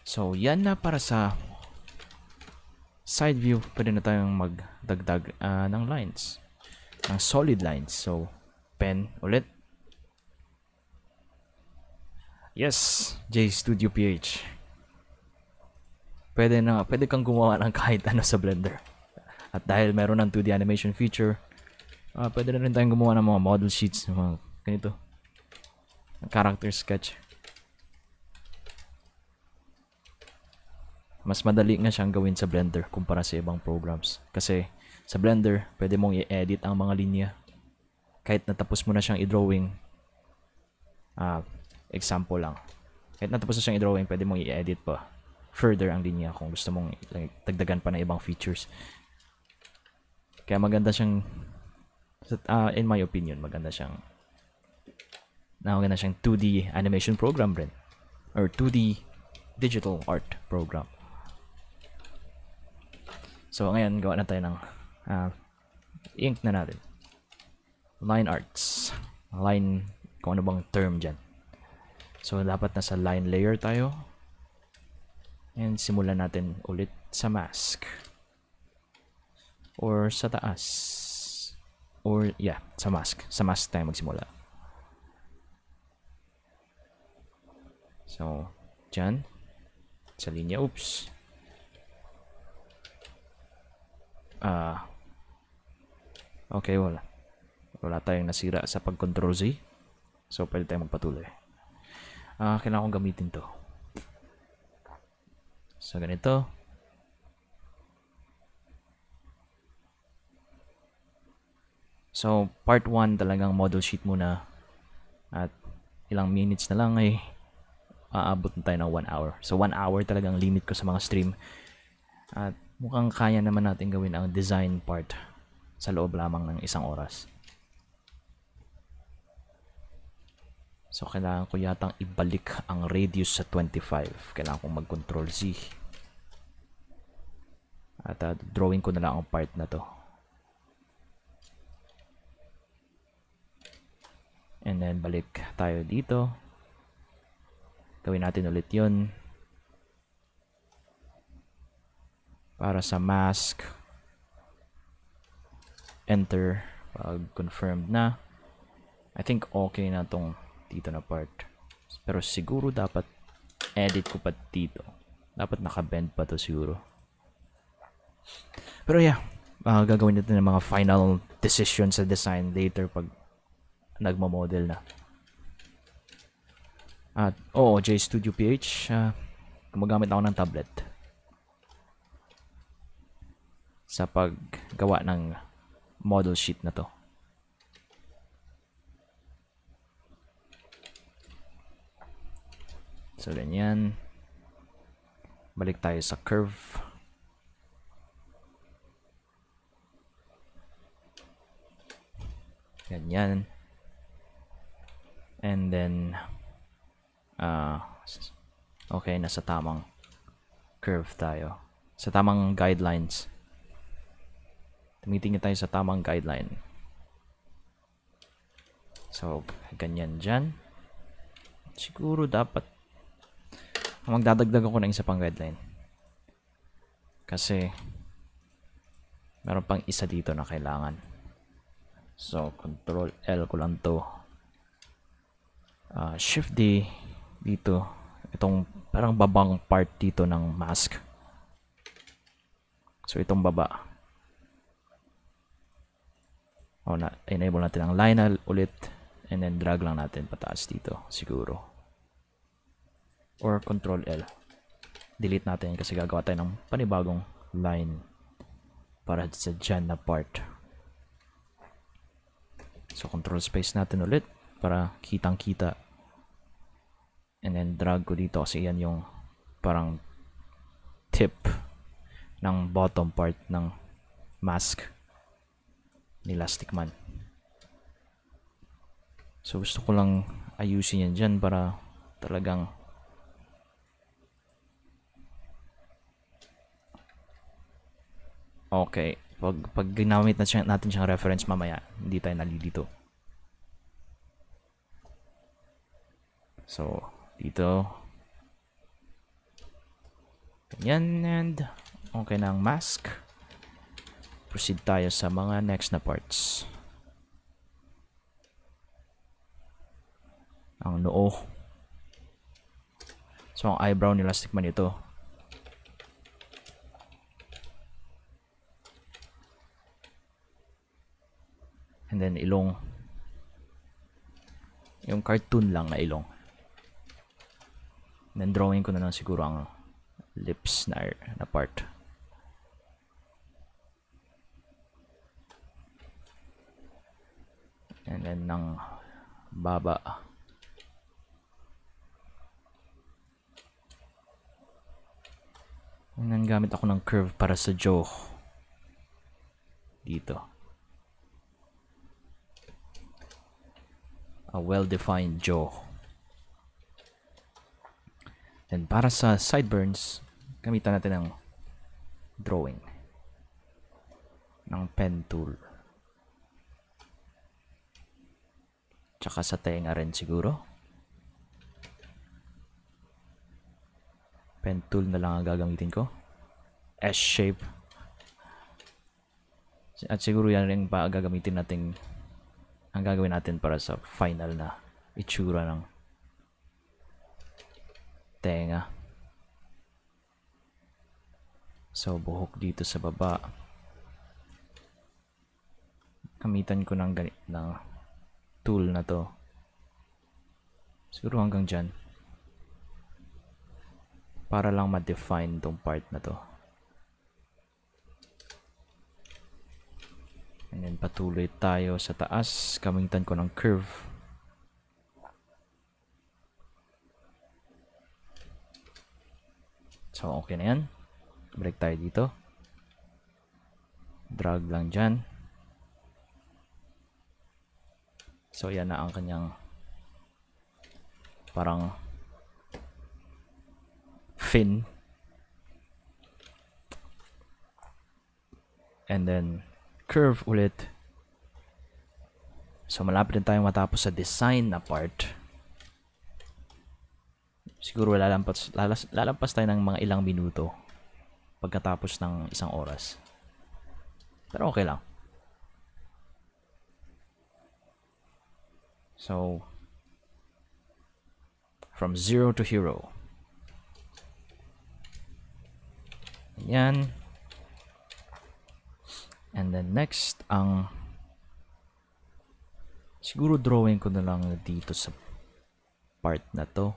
So, yan na para sa side view. Pwede na tayong magdagdag uh, ng lines. Ng solid lines. So, pen ulit. Yes, JStudio PH. Pwede na, pwede kang gumawa ng kahit ano sa Blender. At dahil meron ng 2D animation feature, Uh, pwede na rin tayong gumawa ng mga model sheets, ng mga ganito. Character sketch. Mas madali nga siyang gawin sa Blender kumpara sa ibang programs. Kasi sa Blender, pwede mong i-edit ang mga linya. Kahit natapos mo na siyang i-drawing. Uh, example lang. Kahit natapos na siyang i-drawing, pwede mong i-edit pa further ang linya kung gusto mong like, dagdagan pa ng ibang features. Kaya maganda siyang So, uh, in my opinion, maganda siyang na maganda siyang 2D animation program rin. Or 2D digital art program. So, ngayon, gawa na tayo ng uh, ink na natin. Line arts. Line, kung ano bang term dyan. So, dapat nasa line layer tayo. And simulan natin ulit sa mask. Or sa taas. Or, yeah, sa mask. Sa mask tayo magsimula. So, dyan. Sa linya. Oops. Ah. Uh, okay, wala. Wala tayong nasira sa pag-control Z. So, pwede tayong magpatuloy. Ah, uh, kailangan kong gamitin to. So, ganito. So, part 1 talagang model sheet muna. At ilang minutes na lang ay aabot na tayo ng 1 hour. So, 1 hour talagang limit ko sa mga stream. At mukhang kaya naman natin gawin ang design part sa loob lamang ng isang oras. So, kailangan ko yatang ibalik ang radius sa 25. Kailangan kong mag-control Z. At uh, drawing ko na lang ang part na to. And then, balik tayo dito. Gawin natin ulit yun. Para sa mask. Enter. Pag confirmed na. I think okay na tong dito na part. Pero siguro dapat edit ko pa dito. Dapat naka-bend pa to siguro. Pero yeah, uh, gagawin natin ng mga final decisions sa design later pag nagmo-model na. At, oo, oh, JStudio PH, uh, ah, gumagamit ako ng tablet sa paggawa ng model sheet na to. So, ganyan. Balik tayo sa curve. Ganyan and then uh, okay nasa tamang curve tayo sa tamang guidelines tumitingin tayo sa tamang guideline so ganyan dyan siguro dapat magdadagdag ako ng isa pang guideline kasi meron pang isa dito na kailangan so control L ko lang to uh, shift D dito itong parang babang part dito ng mask so itong baba oh na enable natin ang line ulit and then drag lang natin pataas dito siguro or control L delete natin kasi gagawa tayo ng panibagong line para sa dyan na part so control space natin ulit para kitang kita and then drag ko dito kasi yan yung parang tip ng bottom part ng mask ni Elastic Man so gusto ko lang ayusin yan dyan para talagang okay pag, pag ginamit natin siya, natin siyang reference mamaya hindi tayo nalilito So, dito. Ganyan and okay na ang mask. Proceed tayo sa mga next na parts. Ang noo. So, ang eyebrow ni Elastic Man ito. And then, ilong. Yung cartoon lang na ilong. Then drawing ko na lang siguro ang lips na, na part. And then ng baba. And then gamit ako ng curve para sa jaw. Dito. A well-defined jaw. And para sa sideburns, gamitan natin ng drawing ng pen tool. Tsaka sa tenga rin siguro. Pen tool na lang ang gagamitin ko. S-shape. At siguro yan rin pa gagamitin natin ang gagawin natin para sa final na itsura ng tenga. So, buhok dito sa baba. Kamitan ko ng, ng tool na to. Siguro hanggang dyan. Para lang ma-define tong part na to. And then patuloy tayo sa taas. Kamitan ko ng curve. So, okay na yan. Balik tayo dito. Drag lang dyan. So, yan na ang kanyang parang fin. And then, curve ulit. So, malapit na tayong matapos sa design na part siguro lalampas, lalas, lalampas tayo ng mga ilang minuto pagkatapos ng isang oras. Pero okay lang. So, from zero to hero. Ayan. And then next, ang siguro drawing ko na lang dito sa part na to.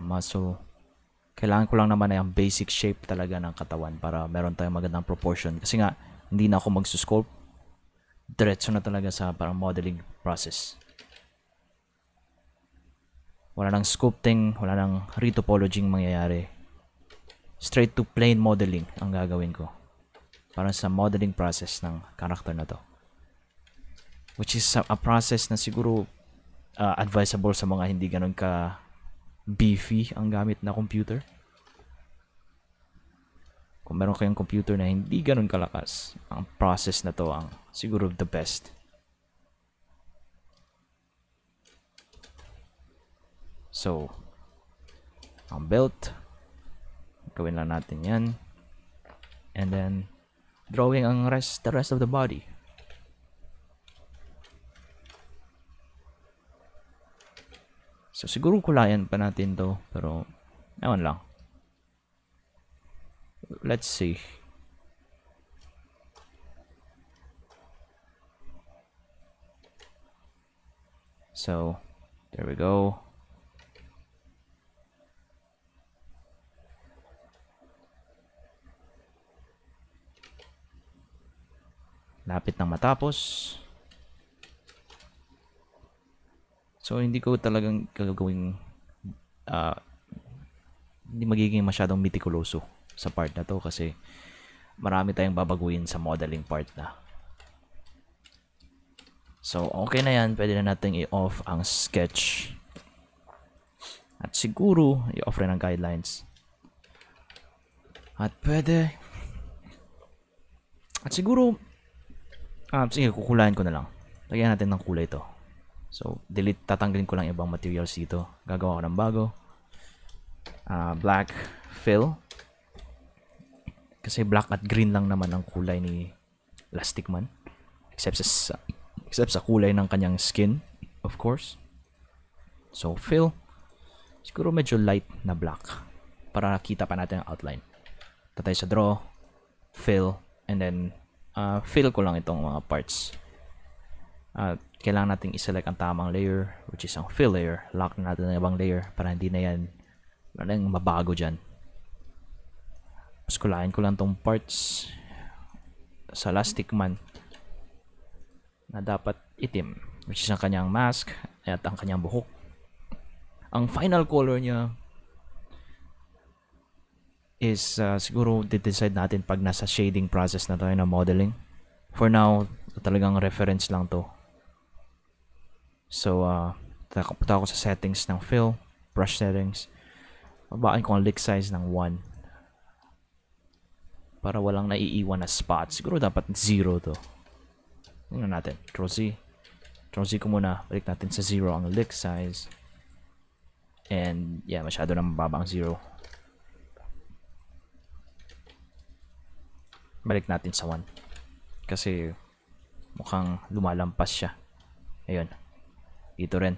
muscle. Kailangan ko lang naman ay ang basic shape talaga ng katawan para meron tayong magandang proportion. Kasi nga, hindi na ako magsusculpt. Diretso na talaga sa parang modeling process. Wala nang sculpting, wala nang retopologing mangyayari. Straight to plain modeling ang gagawin ko. Para sa modeling process ng character na to. Which is a, a process na siguro uh, advisable sa mga hindi ganun ka beefy ang gamit na computer. Kung meron kayong computer na hindi ganun kalakas, ang process na to ang siguro the best. So, ang belt, gawin lang natin yan. And then, drawing ang rest, the rest of the body. So siguro kulayan pa natin to pero ewan lang. Let's see. So, there we go. Lapit ng matapos. So, hindi ko talagang gagawing uh, hindi magiging masyadong mitikuloso sa part na to kasi marami tayong babaguhin sa modeling part na. So, okay na yan. Pwede na natin i-off ang sketch. At siguro, i-off rin ang guidelines. At pwede. At siguro, ah, sige, kukulayan ko na lang. Lagyan natin ng kulay to. So, delete, tatanggalin ko lang ibang materials dito. Gagawa ko ng bago. Uh, black fill. Kasi black at green lang naman ang kulay ni Plastic Man. Except sa, except sa kulay ng kanyang skin, of course. So, fill. Siguro medyo light na black. Para nakita pa natin ang outline. Tatay sa draw, fill, and then uh, fill ko lang itong mga parts. At kailangan nating iselect ang tamang layer which is ang fill layer. Lock na natin ang ibang layer para hindi na yan walang mabago dyan. Mas ko lang tong parts sa elastic man na dapat itim which is ang kanyang mask at ang kanyang buhok. Ang final color niya is uh, siguro decide natin pag nasa shading process na tayo na modeling. For now, talagang reference lang to So, uh, punta ako sa settings ng fill, brush settings. Babaan ko ang lick size ng 1. Para walang naiiwan na spot. Siguro dapat 0 to. Tingnan natin. Control Z. Control Z ko muna. Balik natin sa 0 ang lick size. And yeah, masyado na mababa ang 0. Balik natin sa 1. Kasi mukhang lumalampas siya. Ayun ito rin.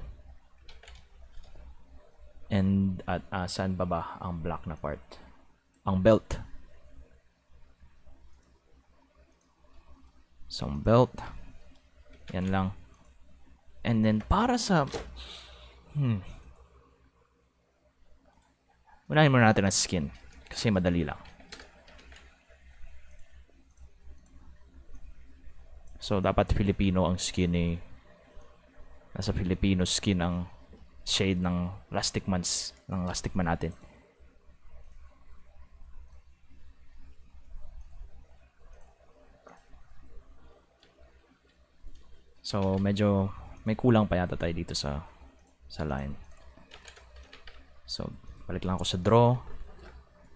And at uh, saan ba ba ang black na part? Ang belt. Some belt. Yan lang. And then, para sa... Hmm. Unahin muna natin ang skin. Kasi madali lang. So, dapat Filipino ang skin ni eh nasa Filipino skin ang shade ng Plastic Man's ng Plastic Man natin. So medyo may kulang pa yata tayo dito sa sa line. So balik lang ako sa draw.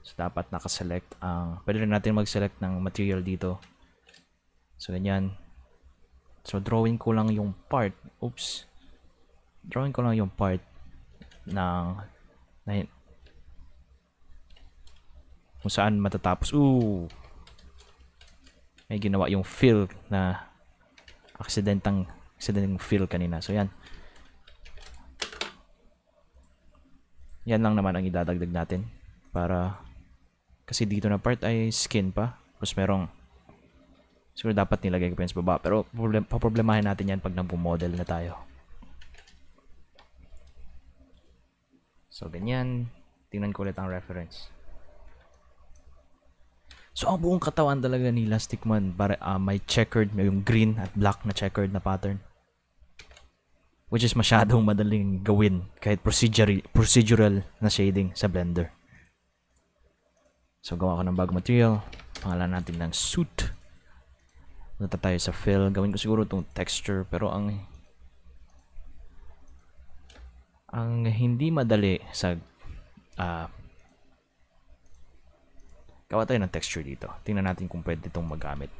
So dapat naka-select ang pwede rin natin mag-select ng material dito. So ganyan. So drawing ko lang yung part. Oops drawing ko lang yung part ng na, kung saan matatapos. Ooh! May ginawa yung fill na aksidentang aksidentang fill kanina. So, yan. Yan lang naman ang idadagdag natin para kasi dito na part ay skin pa. Tapos merong siguro dapat nilagay ko pa sa baba. Pero paproblemahin natin yan pag nag-model na tayo. So, ganyan. Tingnan ko ulit ang reference. So, ang buong katawan talaga ni Elasticman para, uh, may checkered, may yung green at black na checkered na pattern. Which is masyadong madaling gawin kahit procedural, procedural na shading sa Blender. So, gawa ko ng bagong material. Pangalan natin ng suit. Punta tayo sa fill. Gawin ko siguro itong texture pero ang ang hindi madali sa uh, gawa tayo ng texture dito. Tingnan natin kung pwede itong magamit.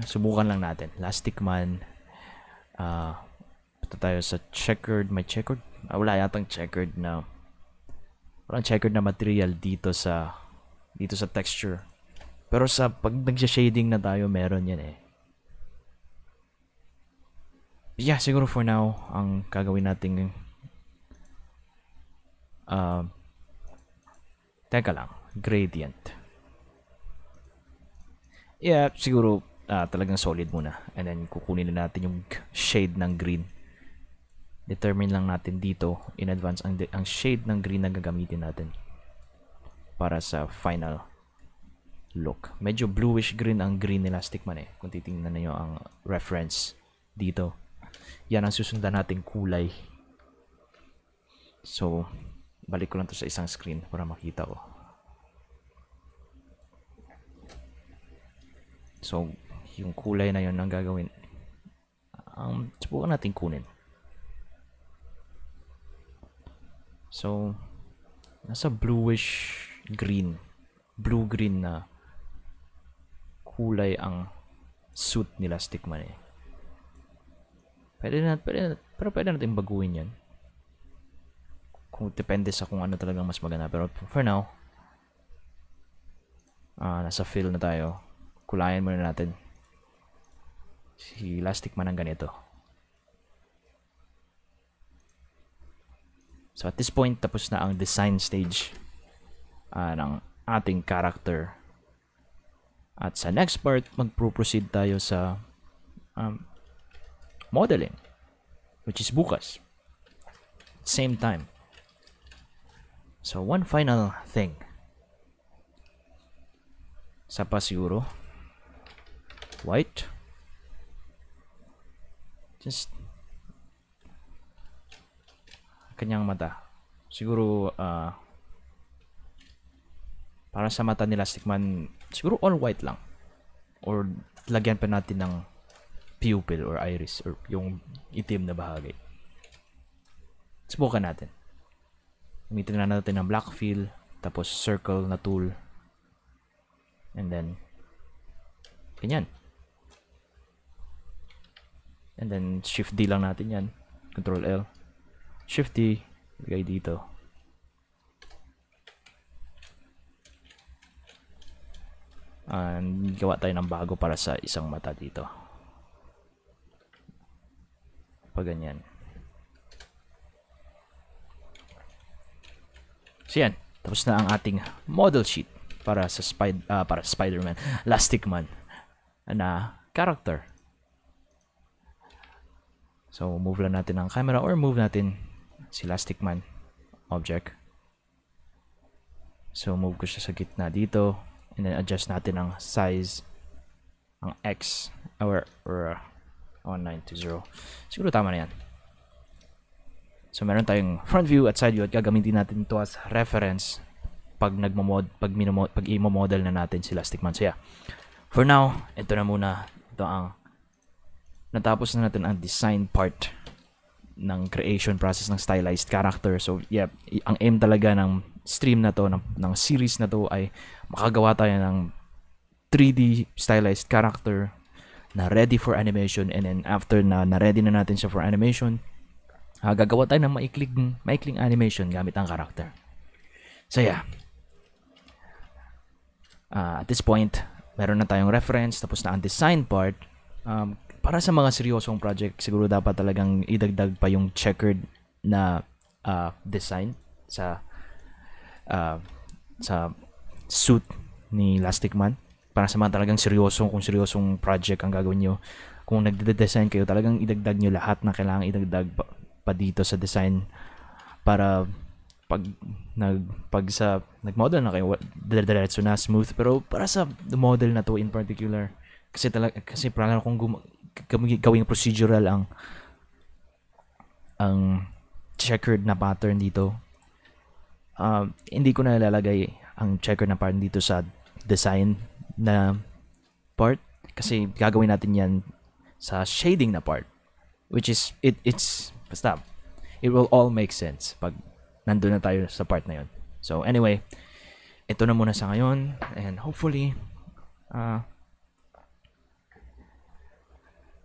Subukan lang natin. plastic man. Uh, punta tayo sa checkered. May checkered? Ah, wala yatang checkered na walang checkered na material dito sa dito sa texture. Pero sa pag nag-shading na tayo, meron yan eh yeah, siguro for now, ang kagawin natin uh, teka lang, gradient. Yeah, siguro uh, talagang solid muna. And then kukunin na natin yung shade ng green. Determine lang natin dito in advance ang, ang shade ng green na gagamitin natin para sa final look. Medyo bluish green ang green elastic man eh. Kung titingnan niyo ang reference dito. Yan ang susundan nating kulay. So, balik ko lang to sa isang screen para makita ko. So, yung kulay na yon ang gagawin. Um, subukan natin kunin. So, nasa bluish green, blue-green na kulay ang suit nila Stickman eh. Pwede na, pwede na, pero pwede natin baguhin yan. Kung depende sa kung ano talagang mas maganda. Pero for now, uh, nasa fill na tayo. Kulayan muna natin. Si elastic man ang ganito. So at this point, tapos na ang design stage uh, ng ating character. At sa next part, magpro-proceed tayo sa um, modeling, which is bukas. Same time. So, one final thing. Sa pa siguro. White. Just kanyang mata. Siguro, uh, para sa mata nila, Stickman, siguro all white lang. Or lagyan pa natin ng pupil or iris or yung itim na bahagi. Subukan natin. Gamitin na natin ng black fill, tapos circle na tool, and then, ganyan. And then, shift D lang natin yan. Control L. Shift D, lagay dito. And gawa tayo ng bago para sa isang mata dito pag ganyan. So yan, tapos na ang ating model sheet para sa spider uh, ah, para Spider-Man, Elastic Man na character. So move lang natin ang camera or move natin si Elastic Man object. So move ko siya sa gitna dito and then adjust natin ang size ang X or, or 1920. Siguro tama na yan. So meron tayong front view at side view at gagamitin natin ito as reference pag nagmo-mod pag minomod pag imo-model na natin si Elastic Man. So yeah. For now, ito na muna ito ang natapos na natin ang design part ng creation process ng stylized character. So yeah, ang aim talaga ng stream na to ng, ng series na to ay makagawa tayo ng 3D stylized character na ready for animation and then after na na-ready na natin siya for animation, uh, gagawa tayo ng maikling, maikling animation gamit ang character. So yeah. Uh, at this point, meron na tayong reference, tapos na ang design part. Um, para sa mga seryosong project, siguro dapat talagang idagdag pa yung checkered na uh, design sa uh, sa suit ni Elastic Man para sa mga talagang seryosong kung seryosong project ang gagawin nyo kung nagde-design kayo talagang idagdag nyo lahat na kailangan idagdag pa, pa dito sa design para pag nag pag sa nagmodel na kayo diretso na smooth pero para sa model na to in particular kasi talaga kasi para kung gum, gawing procedural ang ang checkered na pattern dito uh, hindi ko na lalagay ang checker na pattern dito sa design na part kasi gagawin natin yan sa shading na part which is it it's basta it will all make sense pag nandun na tayo sa part na yon so anyway ito na muna sa ngayon and hopefully uh,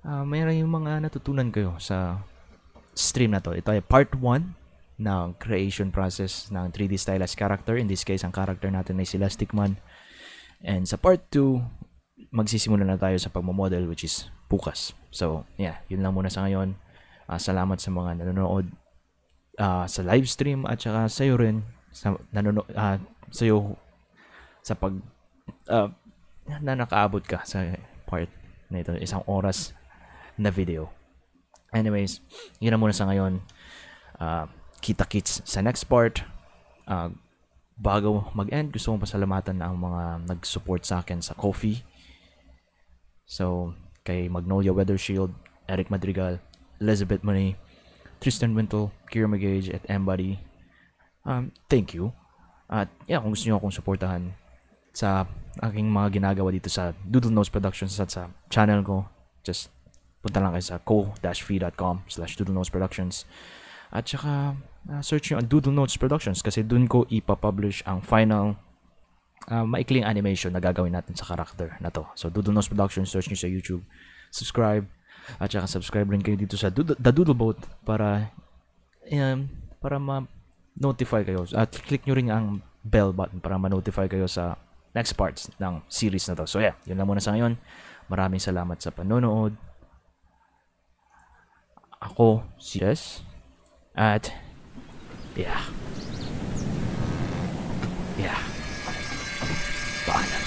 uh, mayroon yung mga natutunan kayo sa stream na to ito ay part 1 ng creation process ng 3D stylized character. In this case, ang character natin ay si Elastic Man. And sa part 2, magsisimula na tayo sa pagmamodel which is bukas. So, yeah, yun lang muna sa ngayon. Uh, salamat sa mga nanonood uh, sa live stream at saka sa iyo rin sa nanonood uh, ah, sa iyo sa pag uh, na nakaabot ka sa part na ito, isang oras na video. Anyways, yun na muna sa ngayon. Uh, kita-kits sa next part. Uh, bago mag-end, gusto kong pasalamatan na ang mga nag-support sa akin sa ko So, kay Magnolia Weather Shield, Eric Madrigal, Elizabeth Money, Tristan Wintle, Kira Magage, at Embody. Um, thank you. At yeah, kung gusto nyo akong suportahan sa aking mga ginagawa dito sa Doodle Nose Productions at sa channel ko, just punta lang kayo sa co-fi.com slash Doodle Productions. At saka, uh, search nyo ang Doodle Notes Productions kasi dun ko ipapublish ang final uh, maikling animation na gagawin natin sa character na to. So, Doodle Notes Productions, search nyo sa YouTube, subscribe, at saka subscribe rin kayo dito sa Doodle, The Doodle Boat para um, para ma-notify kayo. At click nyo rin ang bell button para ma-notify kayo sa next parts ng series na to. So yeah, yun lang muna sa ngayon. Maraming salamat sa panonood. Ako si Jess at Yeah. Yeah. Bye.